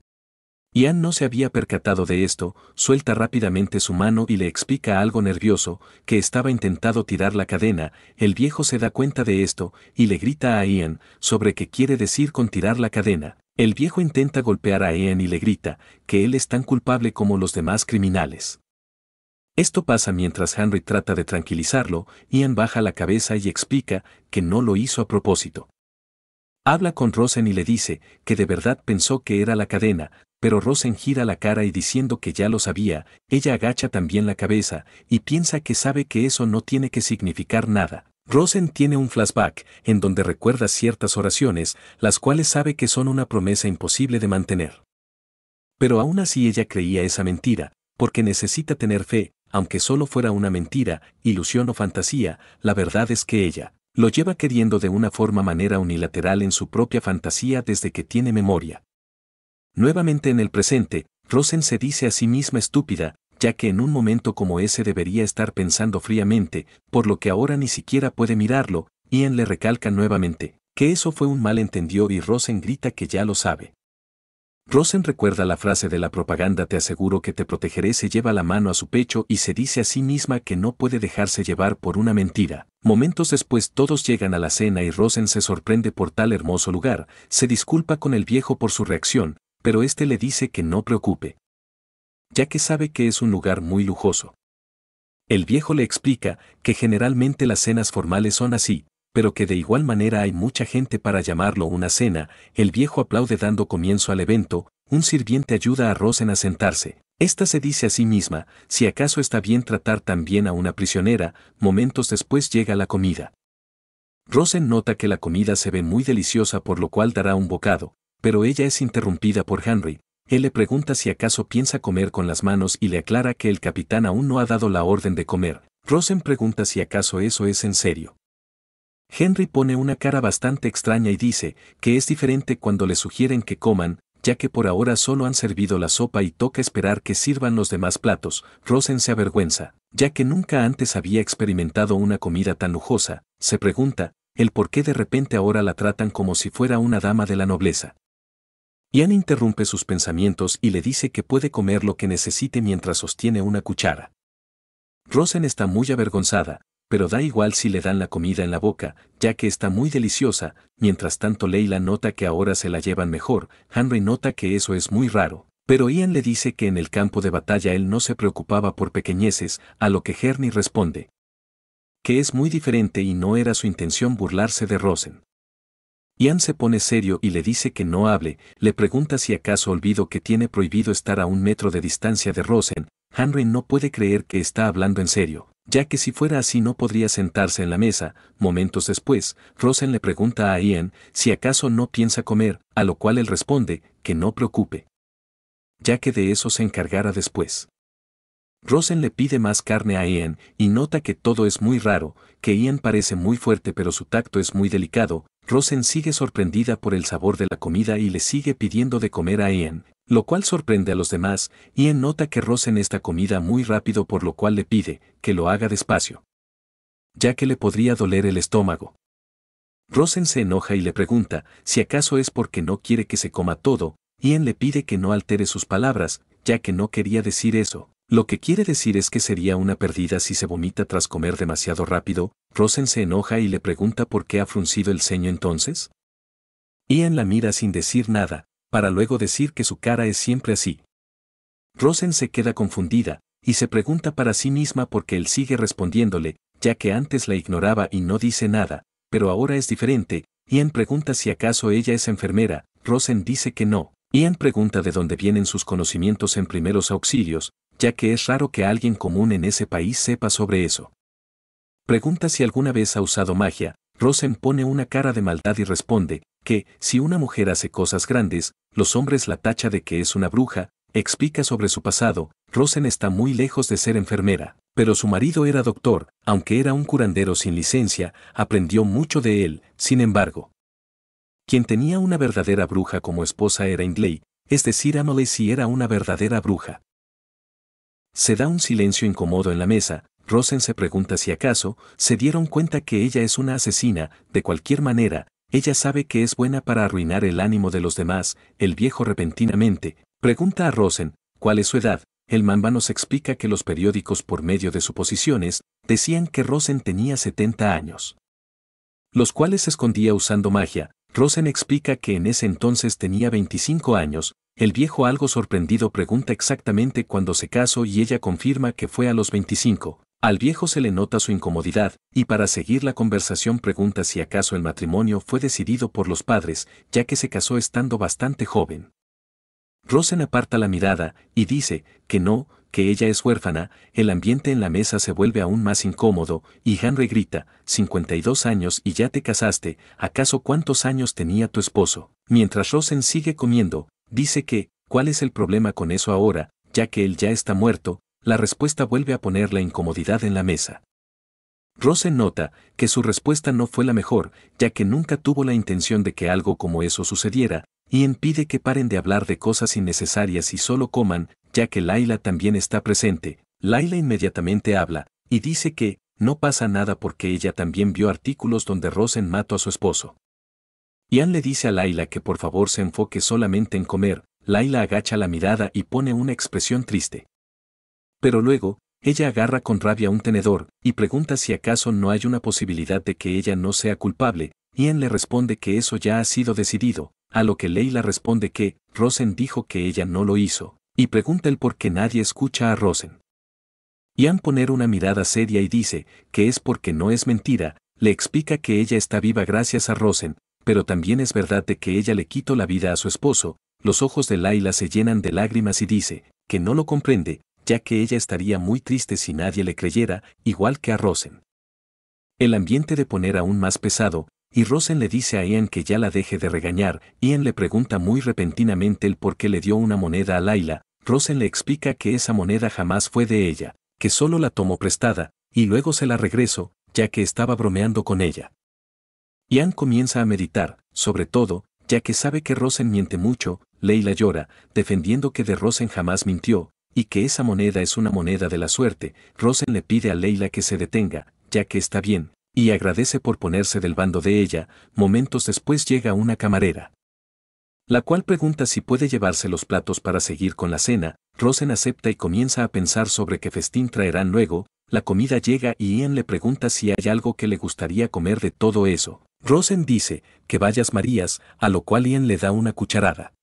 Ian no se había percatado de esto, suelta rápidamente su mano y le explica algo nervioso, que estaba intentado tirar la cadena, el viejo se da cuenta de esto, y le grita a Ian, sobre qué quiere decir con tirar la cadena. El viejo intenta golpear a Ian y le grita, que él es tan culpable como los demás criminales. Esto pasa mientras Henry trata de tranquilizarlo, Ian baja la cabeza y explica que no lo hizo a propósito. Habla con Rosen y le dice que de verdad pensó que era la cadena, pero Rosen gira la cara y diciendo que ya lo sabía, ella agacha también la cabeza y piensa que sabe que eso no tiene que significar nada. Rosen tiene un flashback en donde recuerda ciertas oraciones, las cuales sabe que son una promesa imposible de mantener. Pero aún así ella creía esa mentira, porque necesita tener fe, aunque solo fuera una mentira, ilusión o fantasía, la verdad es que ella lo lleva queriendo de una forma manera unilateral en su propia fantasía desde que tiene memoria. Nuevamente en el presente, Rosen se dice a sí misma estúpida, ya que en un momento como ese debería estar pensando fríamente, por lo que ahora ni siquiera puede mirarlo, Ian le recalca nuevamente, que eso fue un malentendido y Rosen grita que ya lo sabe. Rosen recuerda la frase de la propaganda te aseguro que te protegeré se lleva la mano a su pecho y se dice a sí misma que no puede dejarse llevar por una mentira. Momentos después todos llegan a la cena y Rosen se sorprende por tal hermoso lugar, se disculpa con el viejo por su reacción, pero éste le dice que no preocupe, ya que sabe que es un lugar muy lujoso. El viejo le explica que generalmente las cenas formales son así, pero que de igual manera hay mucha gente para llamarlo una cena, el viejo aplaude dando comienzo al evento, un sirviente ayuda a Rosen a sentarse. Esta se dice a sí misma, si acaso está bien tratar también a una prisionera, momentos después llega la comida. Rosen nota que la comida se ve muy deliciosa por lo cual dará un bocado, pero ella es interrumpida por Henry. Él le pregunta si acaso piensa comer con las manos y le aclara que el capitán aún no ha dado la orden de comer. Rosen pregunta si acaso eso es en serio. Henry pone una cara bastante extraña y dice que es diferente cuando le sugieren que coman, ya que por ahora solo han servido la sopa y toca esperar que sirvan los demás platos. Rosen se avergüenza, ya que nunca antes había experimentado una comida tan lujosa, se pregunta, el por qué de repente ahora la tratan como si fuera una dama de la nobleza. Ian interrumpe sus pensamientos y le dice que puede comer lo que necesite mientras sostiene una cuchara. Rosen está muy avergonzada, pero da igual si le dan la comida en la boca, ya que está muy deliciosa, mientras tanto Leila nota que ahora se la llevan mejor, Henry nota que eso es muy raro, pero Ian le dice que en el campo de batalla él no se preocupaba por pequeñeces, a lo que Herney responde que es muy diferente y no era su intención burlarse de Rosen. Ian se pone serio y le dice que no hable, le pregunta si acaso olvido que tiene prohibido estar a un metro de distancia de Rosen, Henry no puede creer que está hablando en serio, ya que si fuera así no podría sentarse en la mesa. Momentos después, Rosen le pregunta a Ian si acaso no piensa comer, a lo cual él responde que no preocupe, ya que de eso se encargará después. Rosen le pide más carne a Ian y nota que todo es muy raro, que Ian parece muy fuerte pero su tacto es muy delicado. Rosen sigue sorprendida por el sabor de la comida y le sigue pidiendo de comer a Ian, lo cual sorprende a los demás. Ian nota que Rosen está comida muy rápido por lo cual le pide que lo haga despacio, ya que le podría doler el estómago. Rosen se enoja y le pregunta si acaso es porque no quiere que se coma todo. Ian le pide que no altere sus palabras, ya que no quería decir eso, lo que quiere decir es que sería una pérdida si se vomita tras comer demasiado rápido, Rosen se enoja y le pregunta por qué ha fruncido el ceño entonces. Ian la mira sin decir nada, para luego decir que su cara es siempre así. Rosen se queda confundida, y se pregunta para sí misma por qué él sigue respondiéndole, ya que antes la ignoraba y no dice nada, pero ahora es diferente, Ian pregunta si acaso ella es enfermera, Rosen dice que no, Ian pregunta de dónde vienen sus conocimientos en primeros auxilios, ya que es raro que alguien común en ese país sepa sobre eso. Pregunta si alguna vez ha usado magia, Rosen pone una cara de maldad y responde, que, si una mujer hace cosas grandes, los hombres la tacha de que es una bruja, explica sobre su pasado, Rosen está muy lejos de ser enfermera, pero su marido era doctor, aunque era un curandero sin licencia, aprendió mucho de él, sin embargo. Quien tenía una verdadera bruja como esposa era Ingley, es decir, Amelie si era una verdadera bruja. Se da un silencio incómodo en la mesa, Rosen se pregunta si acaso, se dieron cuenta que ella es una asesina, de cualquier manera, ella sabe que es buena para arruinar el ánimo de los demás, el viejo repentinamente, pregunta a Rosen, ¿cuál es su edad? El mamba nos explica que los periódicos por medio de suposiciones, decían que Rosen tenía 70 años. Los cuales escondía usando magia, Rosen explica que en ese entonces tenía 25 años, el viejo algo sorprendido pregunta exactamente cuándo se casó y ella confirma que fue a los 25. Al viejo se le nota su incomodidad, y para seguir la conversación pregunta si acaso el matrimonio fue decidido por los padres, ya que se casó estando bastante joven. Rosen aparta la mirada y dice que no, que ella es huérfana, el ambiente en la mesa se vuelve aún más incómodo, y Henry grita, 52 años y ya te casaste, ¿acaso cuántos años tenía tu esposo? Mientras Rosen sigue comiendo, Dice que, ¿cuál es el problema con eso ahora, ya que él ya está muerto? La respuesta vuelve a poner la incomodidad en la mesa. Rosen nota que su respuesta no fue la mejor, ya que nunca tuvo la intención de que algo como eso sucediera, y impide que paren de hablar de cosas innecesarias y solo coman, ya que Laila también está presente. Laila inmediatamente habla, y dice que, no pasa nada porque ella también vio artículos donde Rosen mató a su esposo. Ian le dice a Laila que por favor se enfoque solamente en comer, Laila agacha la mirada y pone una expresión triste. Pero luego, ella agarra con rabia un tenedor, y pregunta si acaso no hay una posibilidad de que ella no sea culpable, Ian le responde que eso ya ha sido decidido, a lo que Leila responde que, Rosen dijo que ella no lo hizo, y pregunta el por qué nadie escucha a Rosen. Ian poner una mirada seria y dice, que es porque no es mentira, le explica que ella está viva gracias a Rosen, pero también es verdad de que ella le quitó la vida a su esposo, los ojos de Laila se llenan de lágrimas y dice, que no lo comprende, ya que ella estaría muy triste si nadie le creyera, igual que a Rosen. El ambiente de poner aún más pesado, y Rosen le dice a Ian que ya la deje de regañar, Ian le pregunta muy repentinamente el por qué le dio una moneda a Laila, Rosen le explica que esa moneda jamás fue de ella, que solo la tomó prestada, y luego se la regresó, ya que estaba bromeando con ella. Ian comienza a meditar, sobre todo, ya que sabe que Rosen miente mucho, Leila llora, defendiendo que de Rosen jamás mintió, y que esa moneda es una moneda de la suerte, Rosen le pide a Leila que se detenga, ya que está bien, y agradece por ponerse del bando de ella, momentos después llega una camarera. La cual pregunta si puede llevarse los platos para seguir con la cena, Rosen acepta y comienza a pensar sobre qué festín traerán luego, la comida llega y Ian le pregunta si hay algo que le gustaría comer de todo eso. Rosen dice, que vayas Marías, a lo cual Ian le da una cucharada.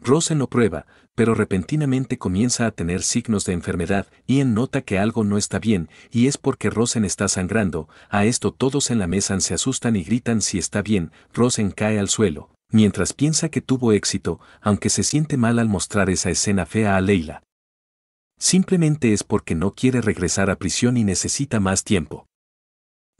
Rosen lo prueba, pero repentinamente comienza a tener signos de enfermedad, Ian nota que algo no está bien, y es porque Rosen está sangrando, a esto todos en la mesa se asustan y gritan si está bien, Rosen cae al suelo, mientras piensa que tuvo éxito, aunque se siente mal al mostrar esa escena fea a Leila simplemente es porque no quiere regresar a prisión y necesita más tiempo.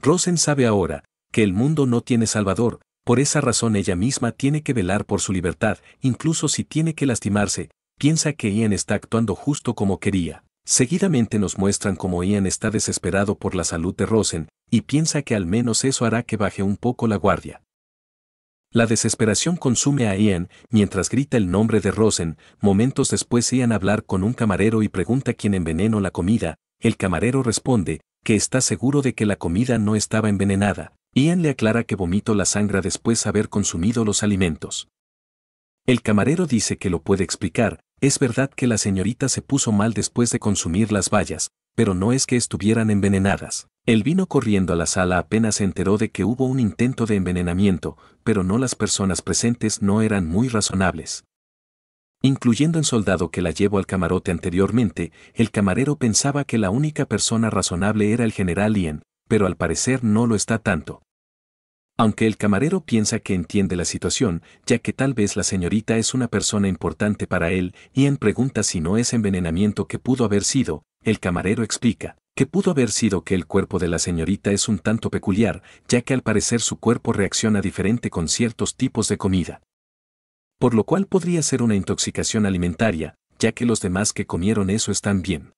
Rosen sabe ahora que el mundo no tiene salvador, por esa razón ella misma tiene que velar por su libertad, incluso si tiene que lastimarse, piensa que Ian está actuando justo como quería. Seguidamente nos muestran cómo Ian está desesperado por la salud de Rosen, y piensa que al menos eso hará que baje un poco la guardia. La desesperación consume a Ian, mientras grita el nombre de Rosen, momentos después Ian hablar con un camarero y pregunta quién envenenó la comida, el camarero responde, que está seguro de que la comida no estaba envenenada, Ian le aclara que vomitó la sangre después haber consumido los alimentos. El camarero dice que lo puede explicar, es verdad que la señorita se puso mal después de consumir las vallas pero no es que estuvieran envenenadas. Él vino corriendo a la sala apenas se enteró de que hubo un intento de envenenamiento, pero no las personas presentes no eran muy razonables. Incluyendo el soldado que la llevó al camarote anteriormente, el camarero pensaba que la única persona razonable era el general Ian, pero al parecer no lo está tanto. Aunque el camarero piensa que entiende la situación, ya que tal vez la señorita es una persona importante para él, Ian pregunta si no es envenenamiento que pudo haber sido, el camarero explica que pudo haber sido que el cuerpo de la señorita es un tanto peculiar, ya que al parecer su cuerpo reacciona diferente con ciertos tipos de comida. Por lo cual podría ser una intoxicación alimentaria, ya que los demás que comieron eso están bien.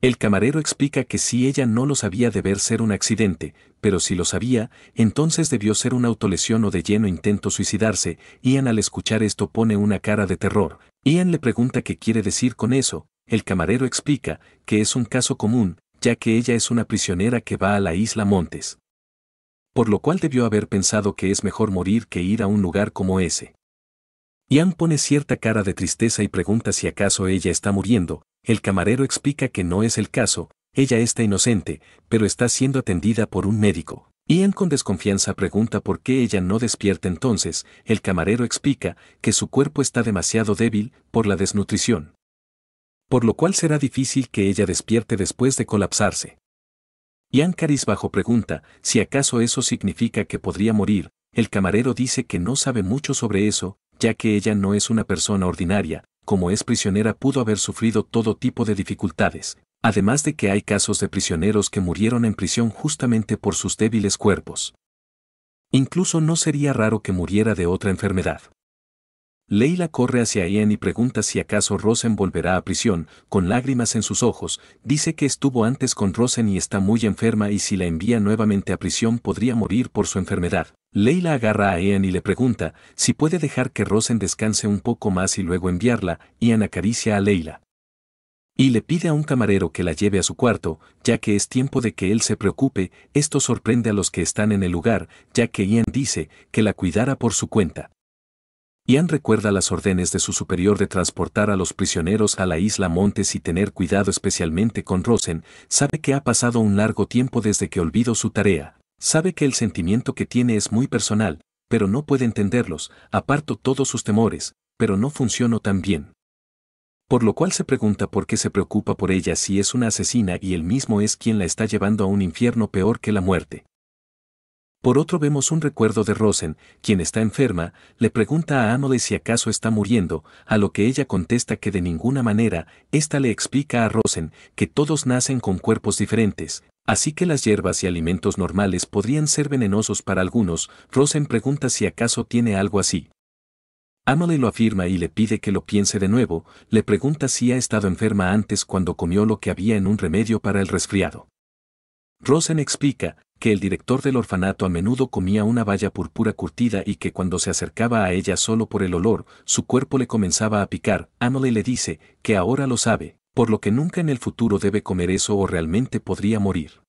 El camarero explica que si ella no lo sabía deber ser un accidente, pero si lo sabía, entonces debió ser una autolesión o de lleno intento suicidarse. Ian al escuchar esto pone una cara de terror. Ian le pregunta qué quiere decir con eso, el camarero explica que es un caso común, ya que ella es una prisionera que va a la isla Montes. Por lo cual debió haber pensado que es mejor morir que ir a un lugar como ese. Ian pone cierta cara de tristeza y pregunta si acaso ella está muriendo, el camarero explica que no es el caso, ella está inocente, pero está siendo atendida por un médico. Ian con desconfianza pregunta por qué ella no despierta entonces, el camarero explica que su cuerpo está demasiado débil por la desnutrición por lo cual será difícil que ella despierte después de colapsarse. Y Ancaris bajo pregunta si acaso eso significa que podría morir, el camarero dice que no sabe mucho sobre eso, ya que ella no es una persona ordinaria, como es prisionera pudo haber sufrido todo tipo de dificultades, además de que hay casos de prisioneros que murieron en prisión justamente por sus débiles cuerpos. Incluso no sería raro que muriera de otra enfermedad. Leila corre hacia Ian y pregunta si acaso Rosen volverá a prisión, con lágrimas en sus ojos, dice que estuvo antes con Rosen y está muy enferma y si la envía nuevamente a prisión podría morir por su enfermedad. Leila agarra a Ian y le pregunta si puede dejar que Rosen descanse un poco más y luego enviarla, Ian acaricia a Leila. Y le pide a un camarero que la lleve a su cuarto, ya que es tiempo de que él se preocupe, esto sorprende a los que están en el lugar, ya que Ian dice que la cuidara por su cuenta. Ian recuerda las órdenes de su superior de transportar a los prisioneros a la isla Montes y tener cuidado especialmente con Rosen, sabe que ha pasado un largo tiempo desde que olvidó su tarea, sabe que el sentimiento que tiene es muy personal, pero no puede entenderlos, aparto todos sus temores, pero no funcionó tan bien. Por lo cual se pregunta por qué se preocupa por ella si es una asesina y él mismo es quien la está llevando a un infierno peor que la muerte. Por otro vemos un recuerdo de Rosen, quien está enferma, le pregunta a Amole si acaso está muriendo, a lo que ella contesta que de ninguna manera, esta le explica a Rosen que todos nacen con cuerpos diferentes, así que las hierbas y alimentos normales podrían ser venenosos para algunos, Rosen pregunta si acaso tiene algo así. Amole lo afirma y le pide que lo piense de nuevo, le pregunta si ha estado enferma antes cuando comió lo que había en un remedio para el resfriado. Rosen explica, que el director del orfanato a menudo comía una valla púrpura curtida y que cuando se acercaba a ella solo por el olor, su cuerpo le comenzaba a picar, Annole le dice, que ahora lo sabe, por lo que nunca en el futuro debe comer eso o realmente podría morir.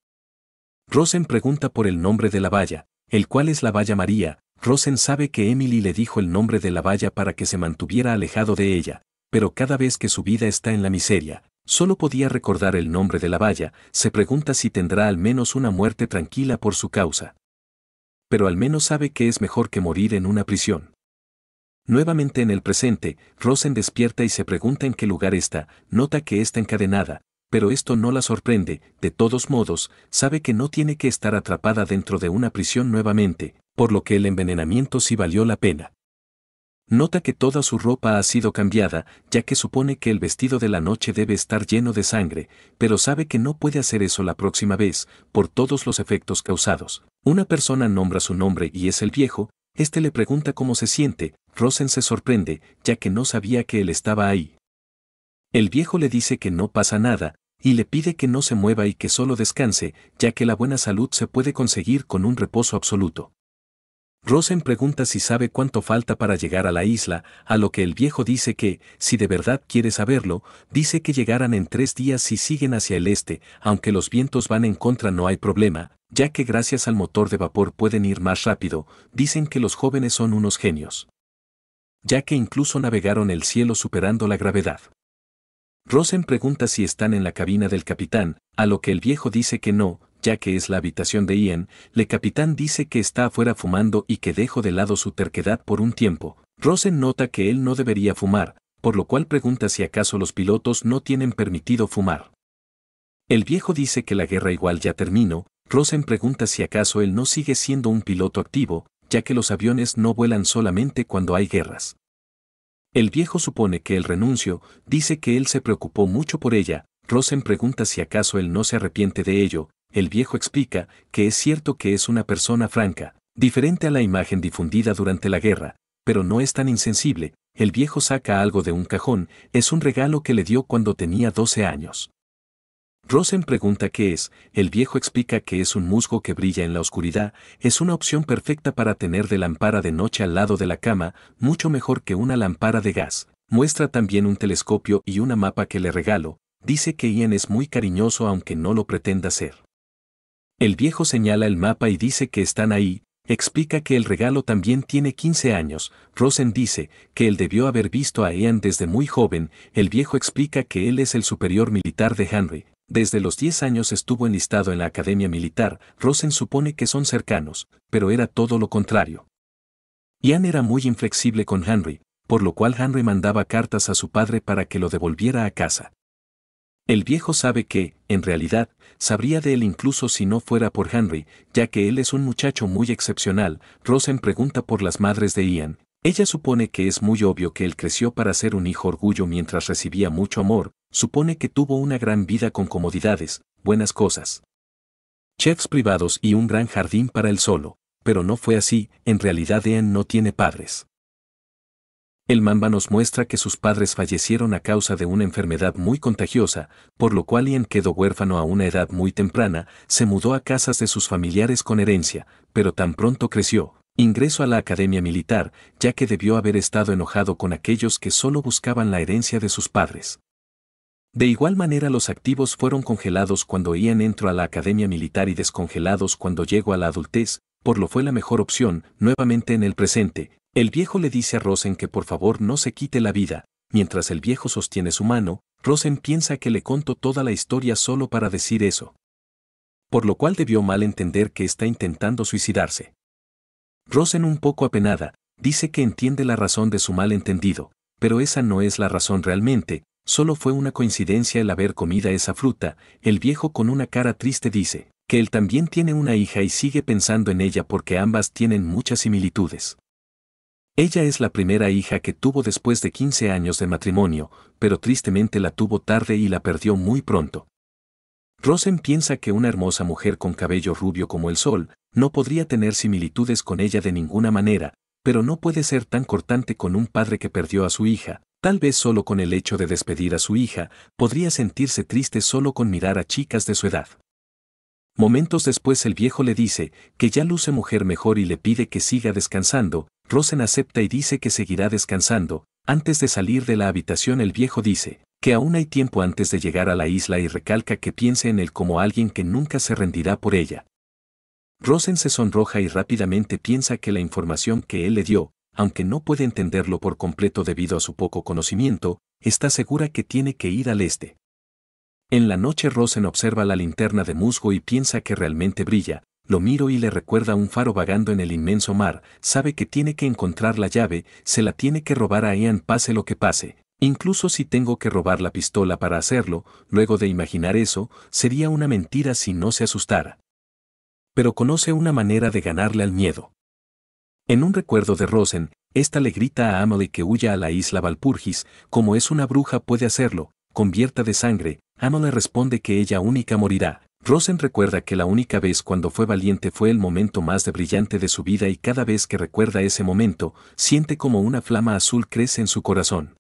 Rosen pregunta por el nombre de la valla, el cual es la valla María, Rosen sabe que Emily le dijo el nombre de la valla para que se mantuviera alejado de ella, pero cada vez que su vida está en la miseria, Solo podía recordar el nombre de la valla, se pregunta si tendrá al menos una muerte tranquila por su causa. Pero al menos sabe que es mejor que morir en una prisión. Nuevamente en el presente, Rosen despierta y se pregunta en qué lugar está, nota que está encadenada, pero esto no la sorprende, de todos modos, sabe que no tiene que estar atrapada dentro de una prisión nuevamente, por lo que el envenenamiento sí valió la pena. Nota que toda su ropa ha sido cambiada, ya que supone que el vestido de la noche debe estar lleno de sangre, pero sabe que no puede hacer eso la próxima vez, por todos los efectos causados. Una persona nombra su nombre y es el viejo, este le pregunta cómo se siente, Rosen se sorprende, ya que no sabía que él estaba ahí. El viejo le dice que no pasa nada, y le pide que no se mueva y que solo descanse, ya que la buena salud se puede conseguir con un reposo absoluto. Rosen pregunta si sabe cuánto falta para llegar a la isla, a lo que el viejo dice que, si de verdad quiere saberlo, dice que llegarán en tres días si siguen hacia el este, aunque los vientos van en contra no hay problema, ya que gracias al motor de vapor pueden ir más rápido, dicen que los jóvenes son unos genios. Ya que incluso navegaron el cielo superando la gravedad. Rosen pregunta si están en la cabina del capitán, a lo que el viejo dice que no, ya que es la habitación de Ian, Le Capitán dice que está afuera fumando y que dejó de lado su terquedad por un tiempo. Rosen nota que él no debería fumar, por lo cual pregunta si acaso los pilotos no tienen permitido fumar. El viejo dice que la guerra igual ya terminó, Rosen pregunta si acaso él no sigue siendo un piloto activo, ya que los aviones no vuelan solamente cuando hay guerras. El viejo supone que el renuncio, dice que él se preocupó mucho por ella, Rosen pregunta si acaso él no se arrepiente de ello, el viejo explica que es cierto que es una persona franca, diferente a la imagen difundida durante la guerra, pero no es tan insensible, el viejo saca algo de un cajón, es un regalo que le dio cuando tenía 12 años. Rosen pregunta qué es, el viejo explica que es un musgo que brilla en la oscuridad, es una opción perfecta para tener de lámpara de noche al lado de la cama, mucho mejor que una lámpara de gas. Muestra también un telescopio y una mapa que le regalo, dice que Ian es muy cariñoso aunque no lo pretenda ser. El viejo señala el mapa y dice que están ahí, explica que el regalo también tiene 15 años, Rosen dice que él debió haber visto a Ian desde muy joven, el viejo explica que él es el superior militar de Henry, desde los 10 años estuvo enlistado en la academia militar, Rosen supone que son cercanos, pero era todo lo contrario. Ian era muy inflexible con Henry, por lo cual Henry mandaba cartas a su padre para que lo devolviera a casa. El viejo sabe que, en realidad, sabría de él incluso si no fuera por Henry, ya que él es un muchacho muy excepcional. Rosen pregunta por las madres de Ian. Ella supone que es muy obvio que él creció para ser un hijo orgullo mientras recibía mucho amor, supone que tuvo una gran vida con comodidades, buenas cosas. Chefs privados y un gran jardín para él solo, pero no fue así, en realidad Ian no tiene padres. El mamba nos muestra que sus padres fallecieron a causa de una enfermedad muy contagiosa, por lo cual Ian quedó huérfano a una edad muy temprana, se mudó a casas de sus familiares con herencia, pero tan pronto creció, ingresó a la academia militar, ya que debió haber estado enojado con aquellos que solo buscaban la herencia de sus padres. De igual manera los activos fueron congelados cuando Ian entró a la academia militar y descongelados cuando llegó a la adultez, por lo fue la mejor opción, nuevamente en el presente, el viejo le dice a Rosen que por favor no se quite la vida. Mientras el viejo sostiene su mano, Rosen piensa que le contó toda la historia solo para decir eso. Por lo cual debió mal entender que está intentando suicidarse. Rosen un poco apenada, dice que entiende la razón de su malentendido, pero esa no es la razón realmente, solo fue una coincidencia el haber comida esa fruta, el viejo con una cara triste dice, que él también tiene una hija y sigue pensando en ella porque ambas tienen muchas similitudes. Ella es la primera hija que tuvo después de 15 años de matrimonio, pero tristemente la tuvo tarde y la perdió muy pronto. Rosen piensa que una hermosa mujer con cabello rubio como el sol no podría tener similitudes con ella de ninguna manera, pero no puede ser tan cortante con un padre que perdió a su hija. Tal vez solo con el hecho de despedir a su hija, podría sentirse triste solo con mirar a chicas de su edad. Momentos después el viejo le dice que ya luce mujer mejor y le pide que siga descansando, Rosen acepta y dice que seguirá descansando. Antes de salir de la habitación el viejo dice, que aún hay tiempo antes de llegar a la isla y recalca que piense en él como alguien que nunca se rendirá por ella. Rosen se sonroja y rápidamente piensa que la información que él le dio, aunque no puede entenderlo por completo debido a su poco conocimiento, está segura que tiene que ir al este. En la noche Rosen observa la linterna de musgo y piensa que realmente brilla, lo miro y le recuerda un faro vagando en el inmenso mar, sabe que tiene que encontrar la llave, se la tiene que robar a Ian pase lo que pase, incluso si tengo que robar la pistola para hacerlo, luego de imaginar eso, sería una mentira si no se asustara. Pero conoce una manera de ganarle al miedo. En un recuerdo de Rosen, esta le grita a Amelie que huya a la isla Valpurgis, como es una bruja puede hacerlo, convierta de sangre, Amelie responde que ella única morirá, Rosen recuerda que la única vez cuando fue valiente fue el momento más de brillante de su vida y cada vez que recuerda ese momento, siente como una flama azul crece en su corazón.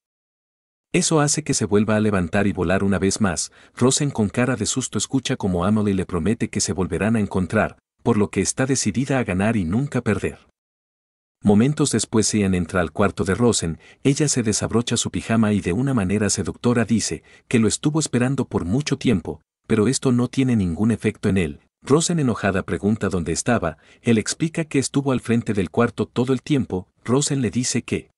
Eso hace que se vuelva a levantar y volar una vez más. Rosen con cara de susto escucha como Amelie le promete que se volverán a encontrar, por lo que está decidida a ganar y nunca perder. Momentos después Ian entra al cuarto de Rosen, ella se desabrocha su pijama y de una manera seductora dice que lo estuvo esperando por mucho tiempo, pero esto no tiene ningún efecto en él. Rosen enojada pregunta dónde estaba, él explica que estuvo al frente del cuarto todo el tiempo, Rosen le dice que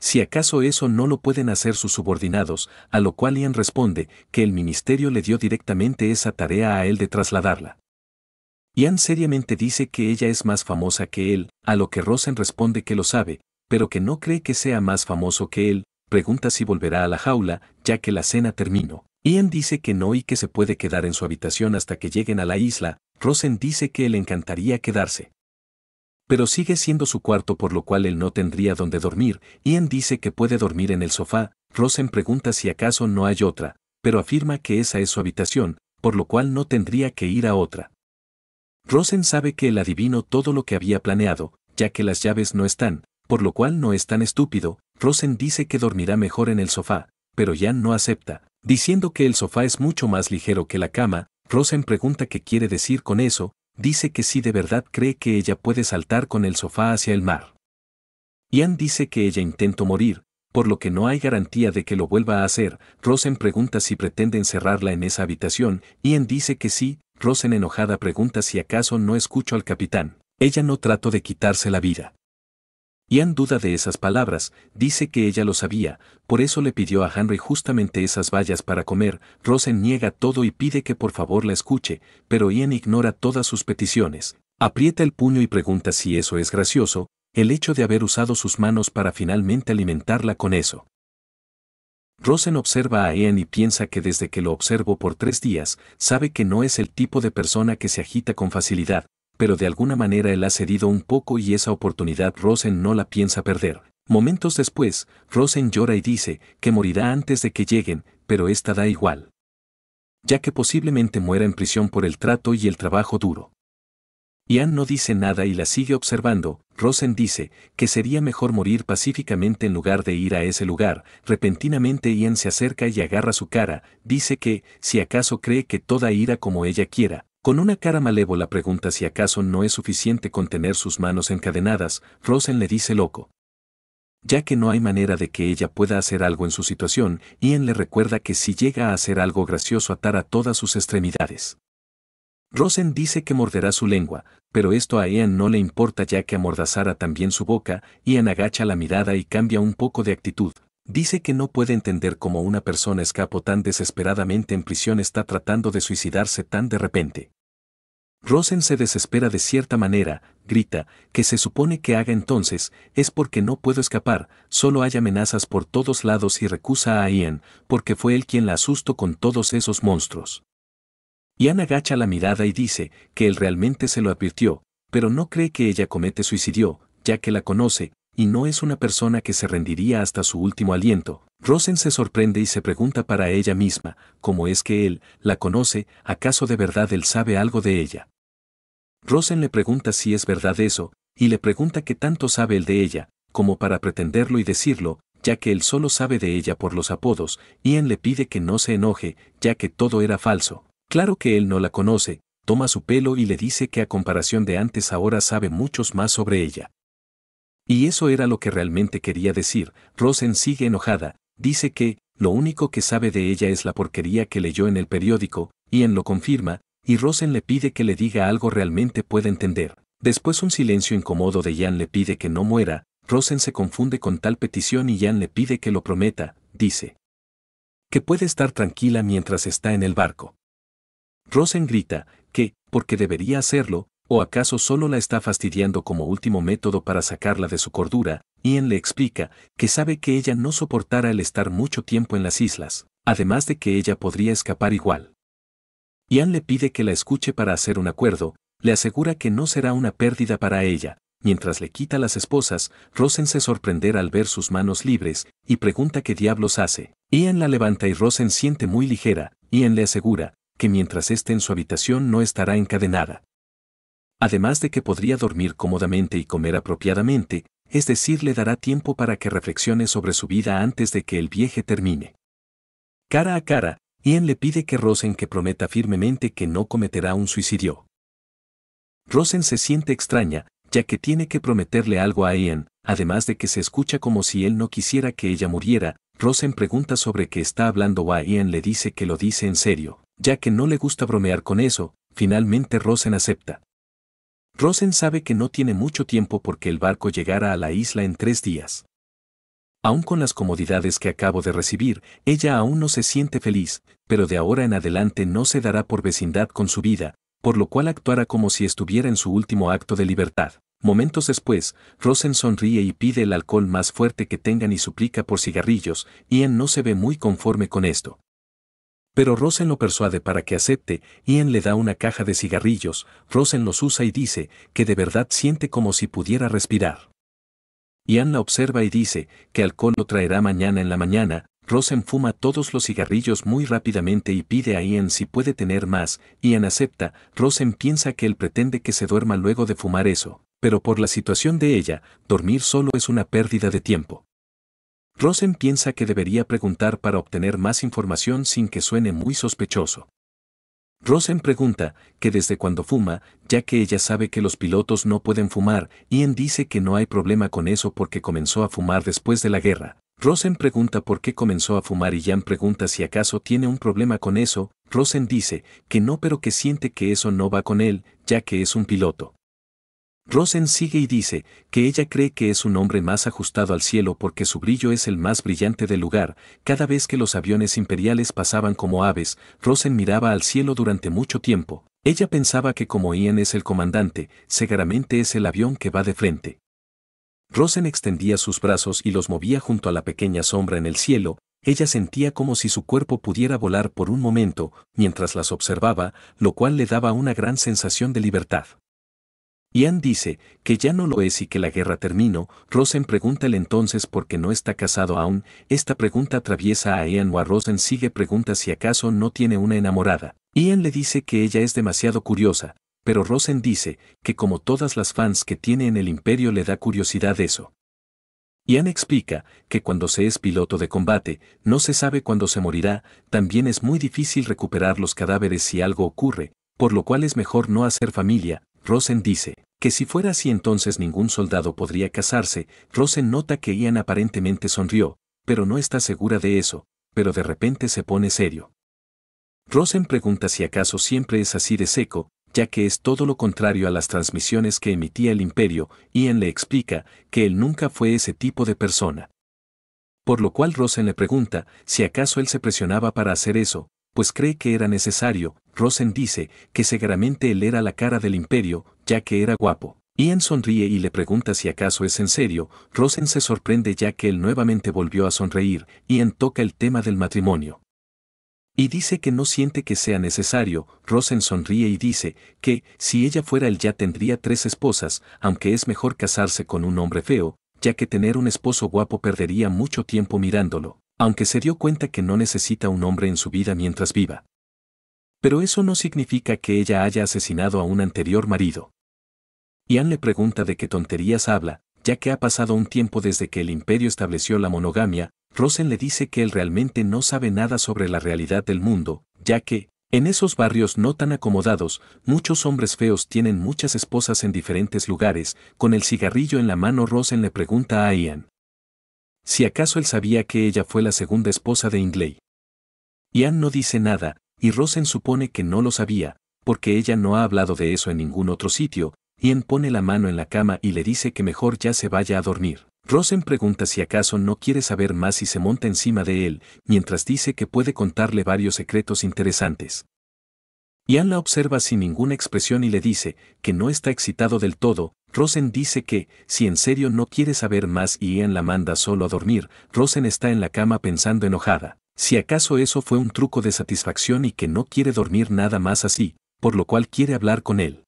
si acaso eso no lo pueden hacer sus subordinados, a lo cual Ian responde que el ministerio le dio directamente esa tarea a él de trasladarla. Ian seriamente dice que ella es más famosa que él, a lo que Rosen responde que lo sabe, pero que no cree que sea más famoso que él, pregunta si volverá a la jaula, ya que la cena terminó. Ian dice que no y que se puede quedar en su habitación hasta que lleguen a la isla, Rosen dice que él encantaría quedarse. Pero sigue siendo su cuarto por lo cual él no tendría donde dormir, Ian dice que puede dormir en el sofá, Rosen pregunta si acaso no hay otra, pero afirma que esa es su habitación, por lo cual no tendría que ir a otra. Rosen sabe que él adivino todo lo que había planeado, ya que las llaves no están, por lo cual no es tan estúpido, Rosen dice que dormirá mejor en el sofá, pero Jan no acepta, diciendo que el sofá es mucho más ligero que la cama, Rosen pregunta qué quiere decir con eso, dice que si de verdad cree que ella puede saltar con el sofá hacia el mar. Ian dice que ella intentó morir, por lo que no hay garantía de que lo vuelva a hacer, Rosen pregunta si pretende encerrarla en esa habitación, Ian dice que sí, Rosen enojada pregunta si acaso no escucho al capitán, ella no trató de quitarse la vida. Ian duda de esas palabras, dice que ella lo sabía, por eso le pidió a Henry justamente esas vallas para comer, Rosen niega todo y pide que por favor la escuche, pero Ian ignora todas sus peticiones, aprieta el puño y pregunta si eso es gracioso, el hecho de haber usado sus manos para finalmente alimentarla con eso. Rosen observa a Ian y piensa que desde que lo observó por tres días, sabe que no es el tipo de persona que se agita con facilidad, pero de alguna manera él ha cedido un poco y esa oportunidad Rosen no la piensa perder. Momentos después, Rosen llora y dice que morirá antes de que lleguen, pero esta da igual. Ya que posiblemente muera en prisión por el trato y el trabajo duro. Ian no dice nada y la sigue observando. Rosen dice que sería mejor morir pacíficamente en lugar de ir a ese lugar. Repentinamente Ian se acerca y agarra su cara, dice que, si acaso cree que toda ira como ella quiera, con una cara malévola pregunta si acaso no es suficiente contener sus manos encadenadas, Rosen le dice loco. Ya que no hay manera de que ella pueda hacer algo en su situación, Ian le recuerda que si llega a hacer algo gracioso atará todas sus extremidades. Rosen dice que morderá su lengua, pero esto a Ian no le importa ya que amordazara también su boca, Ian agacha la mirada y cambia un poco de actitud, dice que no puede entender cómo una persona escapó tan desesperadamente en prisión está tratando de suicidarse tan de repente. Rosen se desespera de cierta manera, grita, que se supone que haga entonces, es porque no puedo escapar, solo hay amenazas por todos lados y recusa a Ian, porque fue él quien la asustó con todos esos monstruos. Ian agacha la mirada y dice que él realmente se lo advirtió, pero no cree que ella comete suicidio, ya que la conoce, y no es una persona que se rendiría hasta su último aliento. Rosen se sorprende y se pregunta para ella misma, ¿cómo es que él la conoce? ¿Acaso de verdad él sabe algo de ella? Rosen le pregunta si es verdad eso, y le pregunta qué tanto sabe él de ella, como para pretenderlo y decirlo, ya que él solo sabe de ella por los apodos, y Ian le pide que no se enoje, ya que todo era falso. Claro que él no la conoce, toma su pelo y le dice que a comparación de antes ahora sabe muchos más sobre ella. Y eso era lo que realmente quería decir. Rosen sigue enojada, dice que, lo único que sabe de ella es la porquería que leyó en el periódico, Ian lo confirma, y Rosen le pide que le diga algo realmente puede entender. Después un silencio incómodo de Ian le pide que no muera, Rosen se confunde con tal petición y Ian le pide que lo prometa, dice. Que puede estar tranquila mientras está en el barco. Rosen grita, que, porque debería hacerlo, ¿O acaso solo la está fastidiando como último método para sacarla de su cordura? Ian le explica que sabe que ella no soportará el estar mucho tiempo en las islas, además de que ella podría escapar igual. Ian le pide que la escuche para hacer un acuerdo, le asegura que no será una pérdida para ella. Mientras le quita las esposas, Rosen se sorprenderá al ver sus manos libres y pregunta qué diablos hace. Ian la levanta y Rosen siente muy ligera. Ian le asegura que mientras esté en su habitación no estará encadenada. Además de que podría dormir cómodamente y comer apropiadamente, es decir, le dará tiempo para que reflexione sobre su vida antes de que el viaje termine. Cara a cara, Ian le pide que Rosen que prometa firmemente que no cometerá un suicidio. Rosen se siente extraña, ya que tiene que prometerle algo a Ian, además de que se escucha como si él no quisiera que ella muriera, Rosen pregunta sobre qué está hablando a Ian le dice que lo dice en serio, ya que no le gusta bromear con eso, finalmente Rosen acepta. Rosen sabe que no tiene mucho tiempo porque el barco llegará a la isla en tres días. Aún con las comodidades que acabo de recibir, ella aún no se siente feliz, pero de ahora en adelante no se dará por vecindad con su vida, por lo cual actuará como si estuviera en su último acto de libertad. Momentos después, Rosen sonríe y pide el alcohol más fuerte que tengan y suplica por cigarrillos, Ian no se ve muy conforme con esto, pero Rosen lo persuade para que acepte, Ian le da una caja de cigarrillos, Rosen los usa y dice que de verdad siente como si pudiera respirar. Ian la observa y dice que alcohol lo traerá mañana en la mañana, Rosen fuma todos los cigarrillos muy rápidamente y pide a Ian si puede tener más, Ian acepta, Rosen piensa que él pretende que se duerma luego de fumar eso, pero por la situación de ella, dormir solo es una pérdida de tiempo. Rosen piensa que debería preguntar para obtener más información sin que suene muy sospechoso. Rosen pregunta que desde cuando fuma, ya que ella sabe que los pilotos no pueden fumar, Ian dice que no hay problema con eso porque comenzó a fumar después de la guerra. Rosen pregunta por qué comenzó a fumar y Jan pregunta si acaso tiene un problema con eso, Rosen dice que no pero que siente que eso no va con él, ya que es un piloto. Rosen sigue y dice que ella cree que es un hombre más ajustado al cielo porque su brillo es el más brillante del lugar. Cada vez que los aviones imperiales pasaban como aves, Rosen miraba al cielo durante mucho tiempo. Ella pensaba que como Ian es el comandante, seguramente es el avión que va de frente. Rosen extendía sus brazos y los movía junto a la pequeña sombra en el cielo, ella sentía como si su cuerpo pudiera volar por un momento, mientras las observaba, lo cual le daba una gran sensación de libertad. Ian dice que ya no lo es y que la guerra terminó. Rosen pregunta entonces por qué no está casado aún. Esta pregunta atraviesa a Ian o a Rosen sigue pregunta si acaso no tiene una enamorada. Ian le dice que ella es demasiado curiosa, pero Rosen dice que como todas las fans que tiene en el imperio le da curiosidad eso. Ian explica que cuando se es piloto de combate, no se sabe cuándo se morirá, también es muy difícil recuperar los cadáveres si algo ocurre, por lo cual es mejor no hacer familia, Rosen dice, que si fuera así entonces ningún soldado podría casarse, Rosen nota que Ian aparentemente sonrió, pero no está segura de eso, pero de repente se pone serio. Rosen pregunta si acaso siempre es así de seco, ya que es todo lo contrario a las transmisiones que emitía el imperio, Ian le explica que él nunca fue ese tipo de persona. Por lo cual Rosen le pregunta si acaso él se presionaba para hacer eso, pues cree que era necesario, Rosen dice que seguramente él era la cara del imperio, ya que era guapo. Ian sonríe y le pregunta si acaso es en serio, Rosen se sorprende ya que él nuevamente volvió a sonreír, Ian toca el tema del matrimonio. Y dice que no siente que sea necesario, Rosen sonríe y dice que, si ella fuera él ya tendría tres esposas, aunque es mejor casarse con un hombre feo, ya que tener un esposo guapo perdería mucho tiempo mirándolo, aunque se dio cuenta que no necesita un hombre en su vida mientras viva. Pero eso no significa que ella haya asesinado a un anterior marido. Ian le pregunta de qué tonterías habla, ya que ha pasado un tiempo desde que el imperio estableció la monogamia, Rosen le dice que él realmente no sabe nada sobre la realidad del mundo, ya que, en esos barrios no tan acomodados, muchos hombres feos tienen muchas esposas en diferentes lugares, con el cigarrillo en la mano Rosen le pregunta a Ian. Si acaso él sabía que ella fue la segunda esposa de Ingley. Ian no dice nada, y Rosen supone que no lo sabía, porque ella no ha hablado de eso en ningún otro sitio, Ian pone la mano en la cama y le dice que mejor ya se vaya a dormir. Rosen pregunta si acaso no quiere saber más y se monta encima de él, mientras dice que puede contarle varios secretos interesantes. Ian la observa sin ninguna expresión y le dice que no está excitado del todo. Rosen dice que, si en serio no quiere saber más y Ian la manda solo a dormir, Rosen está en la cama pensando enojada. Si acaso eso fue un truco de satisfacción y que no quiere dormir nada más así, por lo cual quiere hablar con él.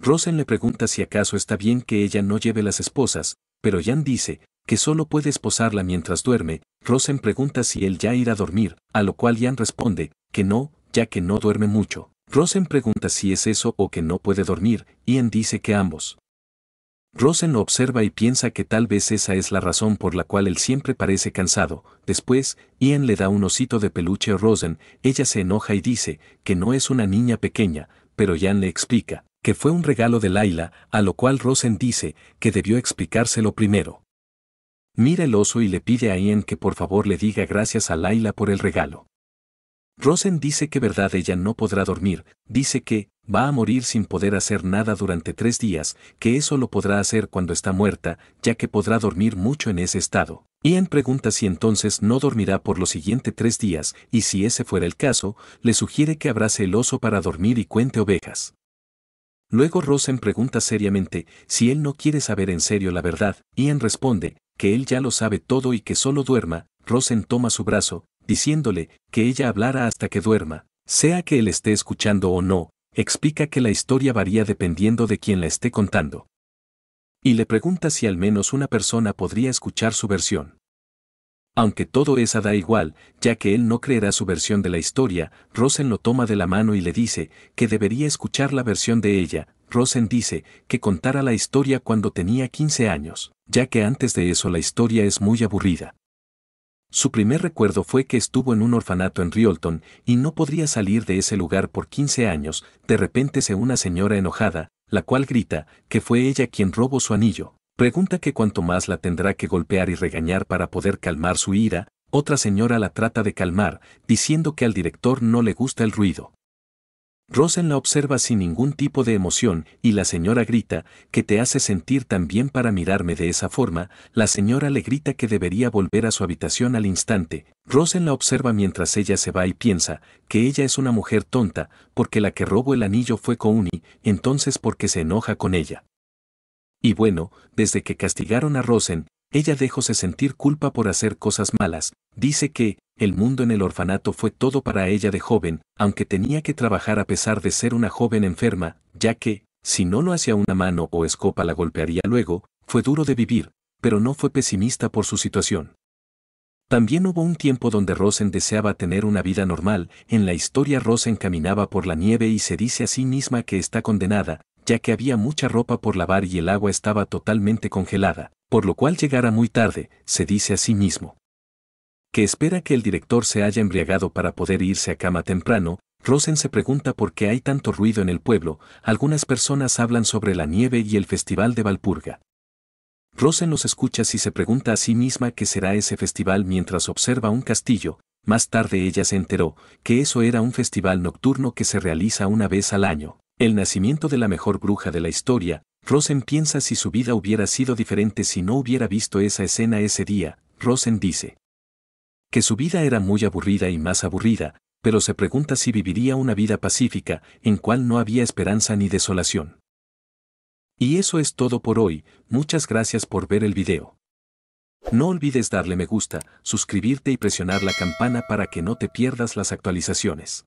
Rosen le pregunta si acaso está bien que ella no lleve las esposas, pero Jan dice, que solo puede esposarla mientras duerme, Rosen pregunta si él ya irá a dormir, a lo cual Jan responde, que no, ya que no duerme mucho. Rosen pregunta si es eso o que no puede dormir, Ian dice que ambos. Rosen observa y piensa que tal vez esa es la razón por la cual él siempre parece cansado. Después, Ian le da un osito de peluche a Rosen, ella se enoja y dice que no es una niña pequeña, pero Ian le explica que fue un regalo de Laila, a lo cual Rosen dice que debió explicárselo primero. Mira el oso y le pide a Ian que por favor le diga gracias a Laila por el regalo. Rosen dice que verdad ella no podrá dormir, dice que, va a morir sin poder hacer nada durante tres días, que eso lo podrá hacer cuando está muerta, ya que podrá dormir mucho en ese estado. Ian pregunta si entonces no dormirá por los siguientes tres días, y si ese fuera el caso, le sugiere que abrace el oso para dormir y cuente ovejas. Luego Rosen pregunta seriamente si él no quiere saber en serio la verdad, Ian responde, que él ya lo sabe todo y que solo duerma, Rosen toma su brazo, diciéndole que ella hablara hasta que duerma, sea que él esté escuchando o no, explica que la historia varía dependiendo de quien la esté contando. Y le pregunta si al menos una persona podría escuchar su versión. Aunque todo esa da igual, ya que él no creerá su versión de la historia, Rosen lo toma de la mano y le dice que debería escuchar la versión de ella. Rosen dice que contara la historia cuando tenía 15 años, ya que antes de eso la historia es muy aburrida. Su primer recuerdo fue que estuvo en un orfanato en Riolton y no podría salir de ese lugar por 15 años. De repente se una señora enojada, la cual grita que fue ella quien robó su anillo. Pregunta que cuanto más la tendrá que golpear y regañar para poder calmar su ira. Otra señora la trata de calmar, diciendo que al director no le gusta el ruido. Rosen la observa sin ningún tipo de emoción y la señora grita, que te hace sentir tan bien para mirarme de esa forma, la señora le grita que debería volver a su habitación al instante. Rosen la observa mientras ella se va y piensa, que ella es una mujer tonta, porque la que robó el anillo fue Cooney, entonces porque se enoja con ella. Y bueno, desde que castigaron a Rosen, ella dejóse sentir culpa por hacer cosas malas, dice que, el mundo en el orfanato fue todo para ella de joven, aunque tenía que trabajar a pesar de ser una joven enferma, ya que, si no lo hacía una mano o escopa la golpearía luego, fue duro de vivir, pero no fue pesimista por su situación. También hubo un tiempo donde Rosen deseaba tener una vida normal, en la historia Rosen caminaba por la nieve y se dice a sí misma que está condenada, ya que había mucha ropa por lavar y el agua estaba totalmente congelada, por lo cual llegara muy tarde, se dice a sí mismo que espera que el director se haya embriagado para poder irse a cama temprano, Rosen se pregunta por qué hay tanto ruido en el pueblo, algunas personas hablan sobre la nieve y el festival de Valpurga. Rosen los escucha y se pregunta a sí misma qué será ese festival mientras observa un castillo, más tarde ella se enteró que eso era un festival nocturno que se realiza una vez al año, el nacimiento de la mejor bruja de la historia, Rosen piensa si su vida hubiera sido diferente si no hubiera visto esa escena ese día, Rosen dice que su vida era muy aburrida y más aburrida, pero se pregunta si viviría una vida pacífica, en cual no había esperanza ni desolación. Y eso es todo por hoy, muchas gracias por ver el video. No olvides darle me gusta, suscribirte y presionar la campana para que no te pierdas las actualizaciones.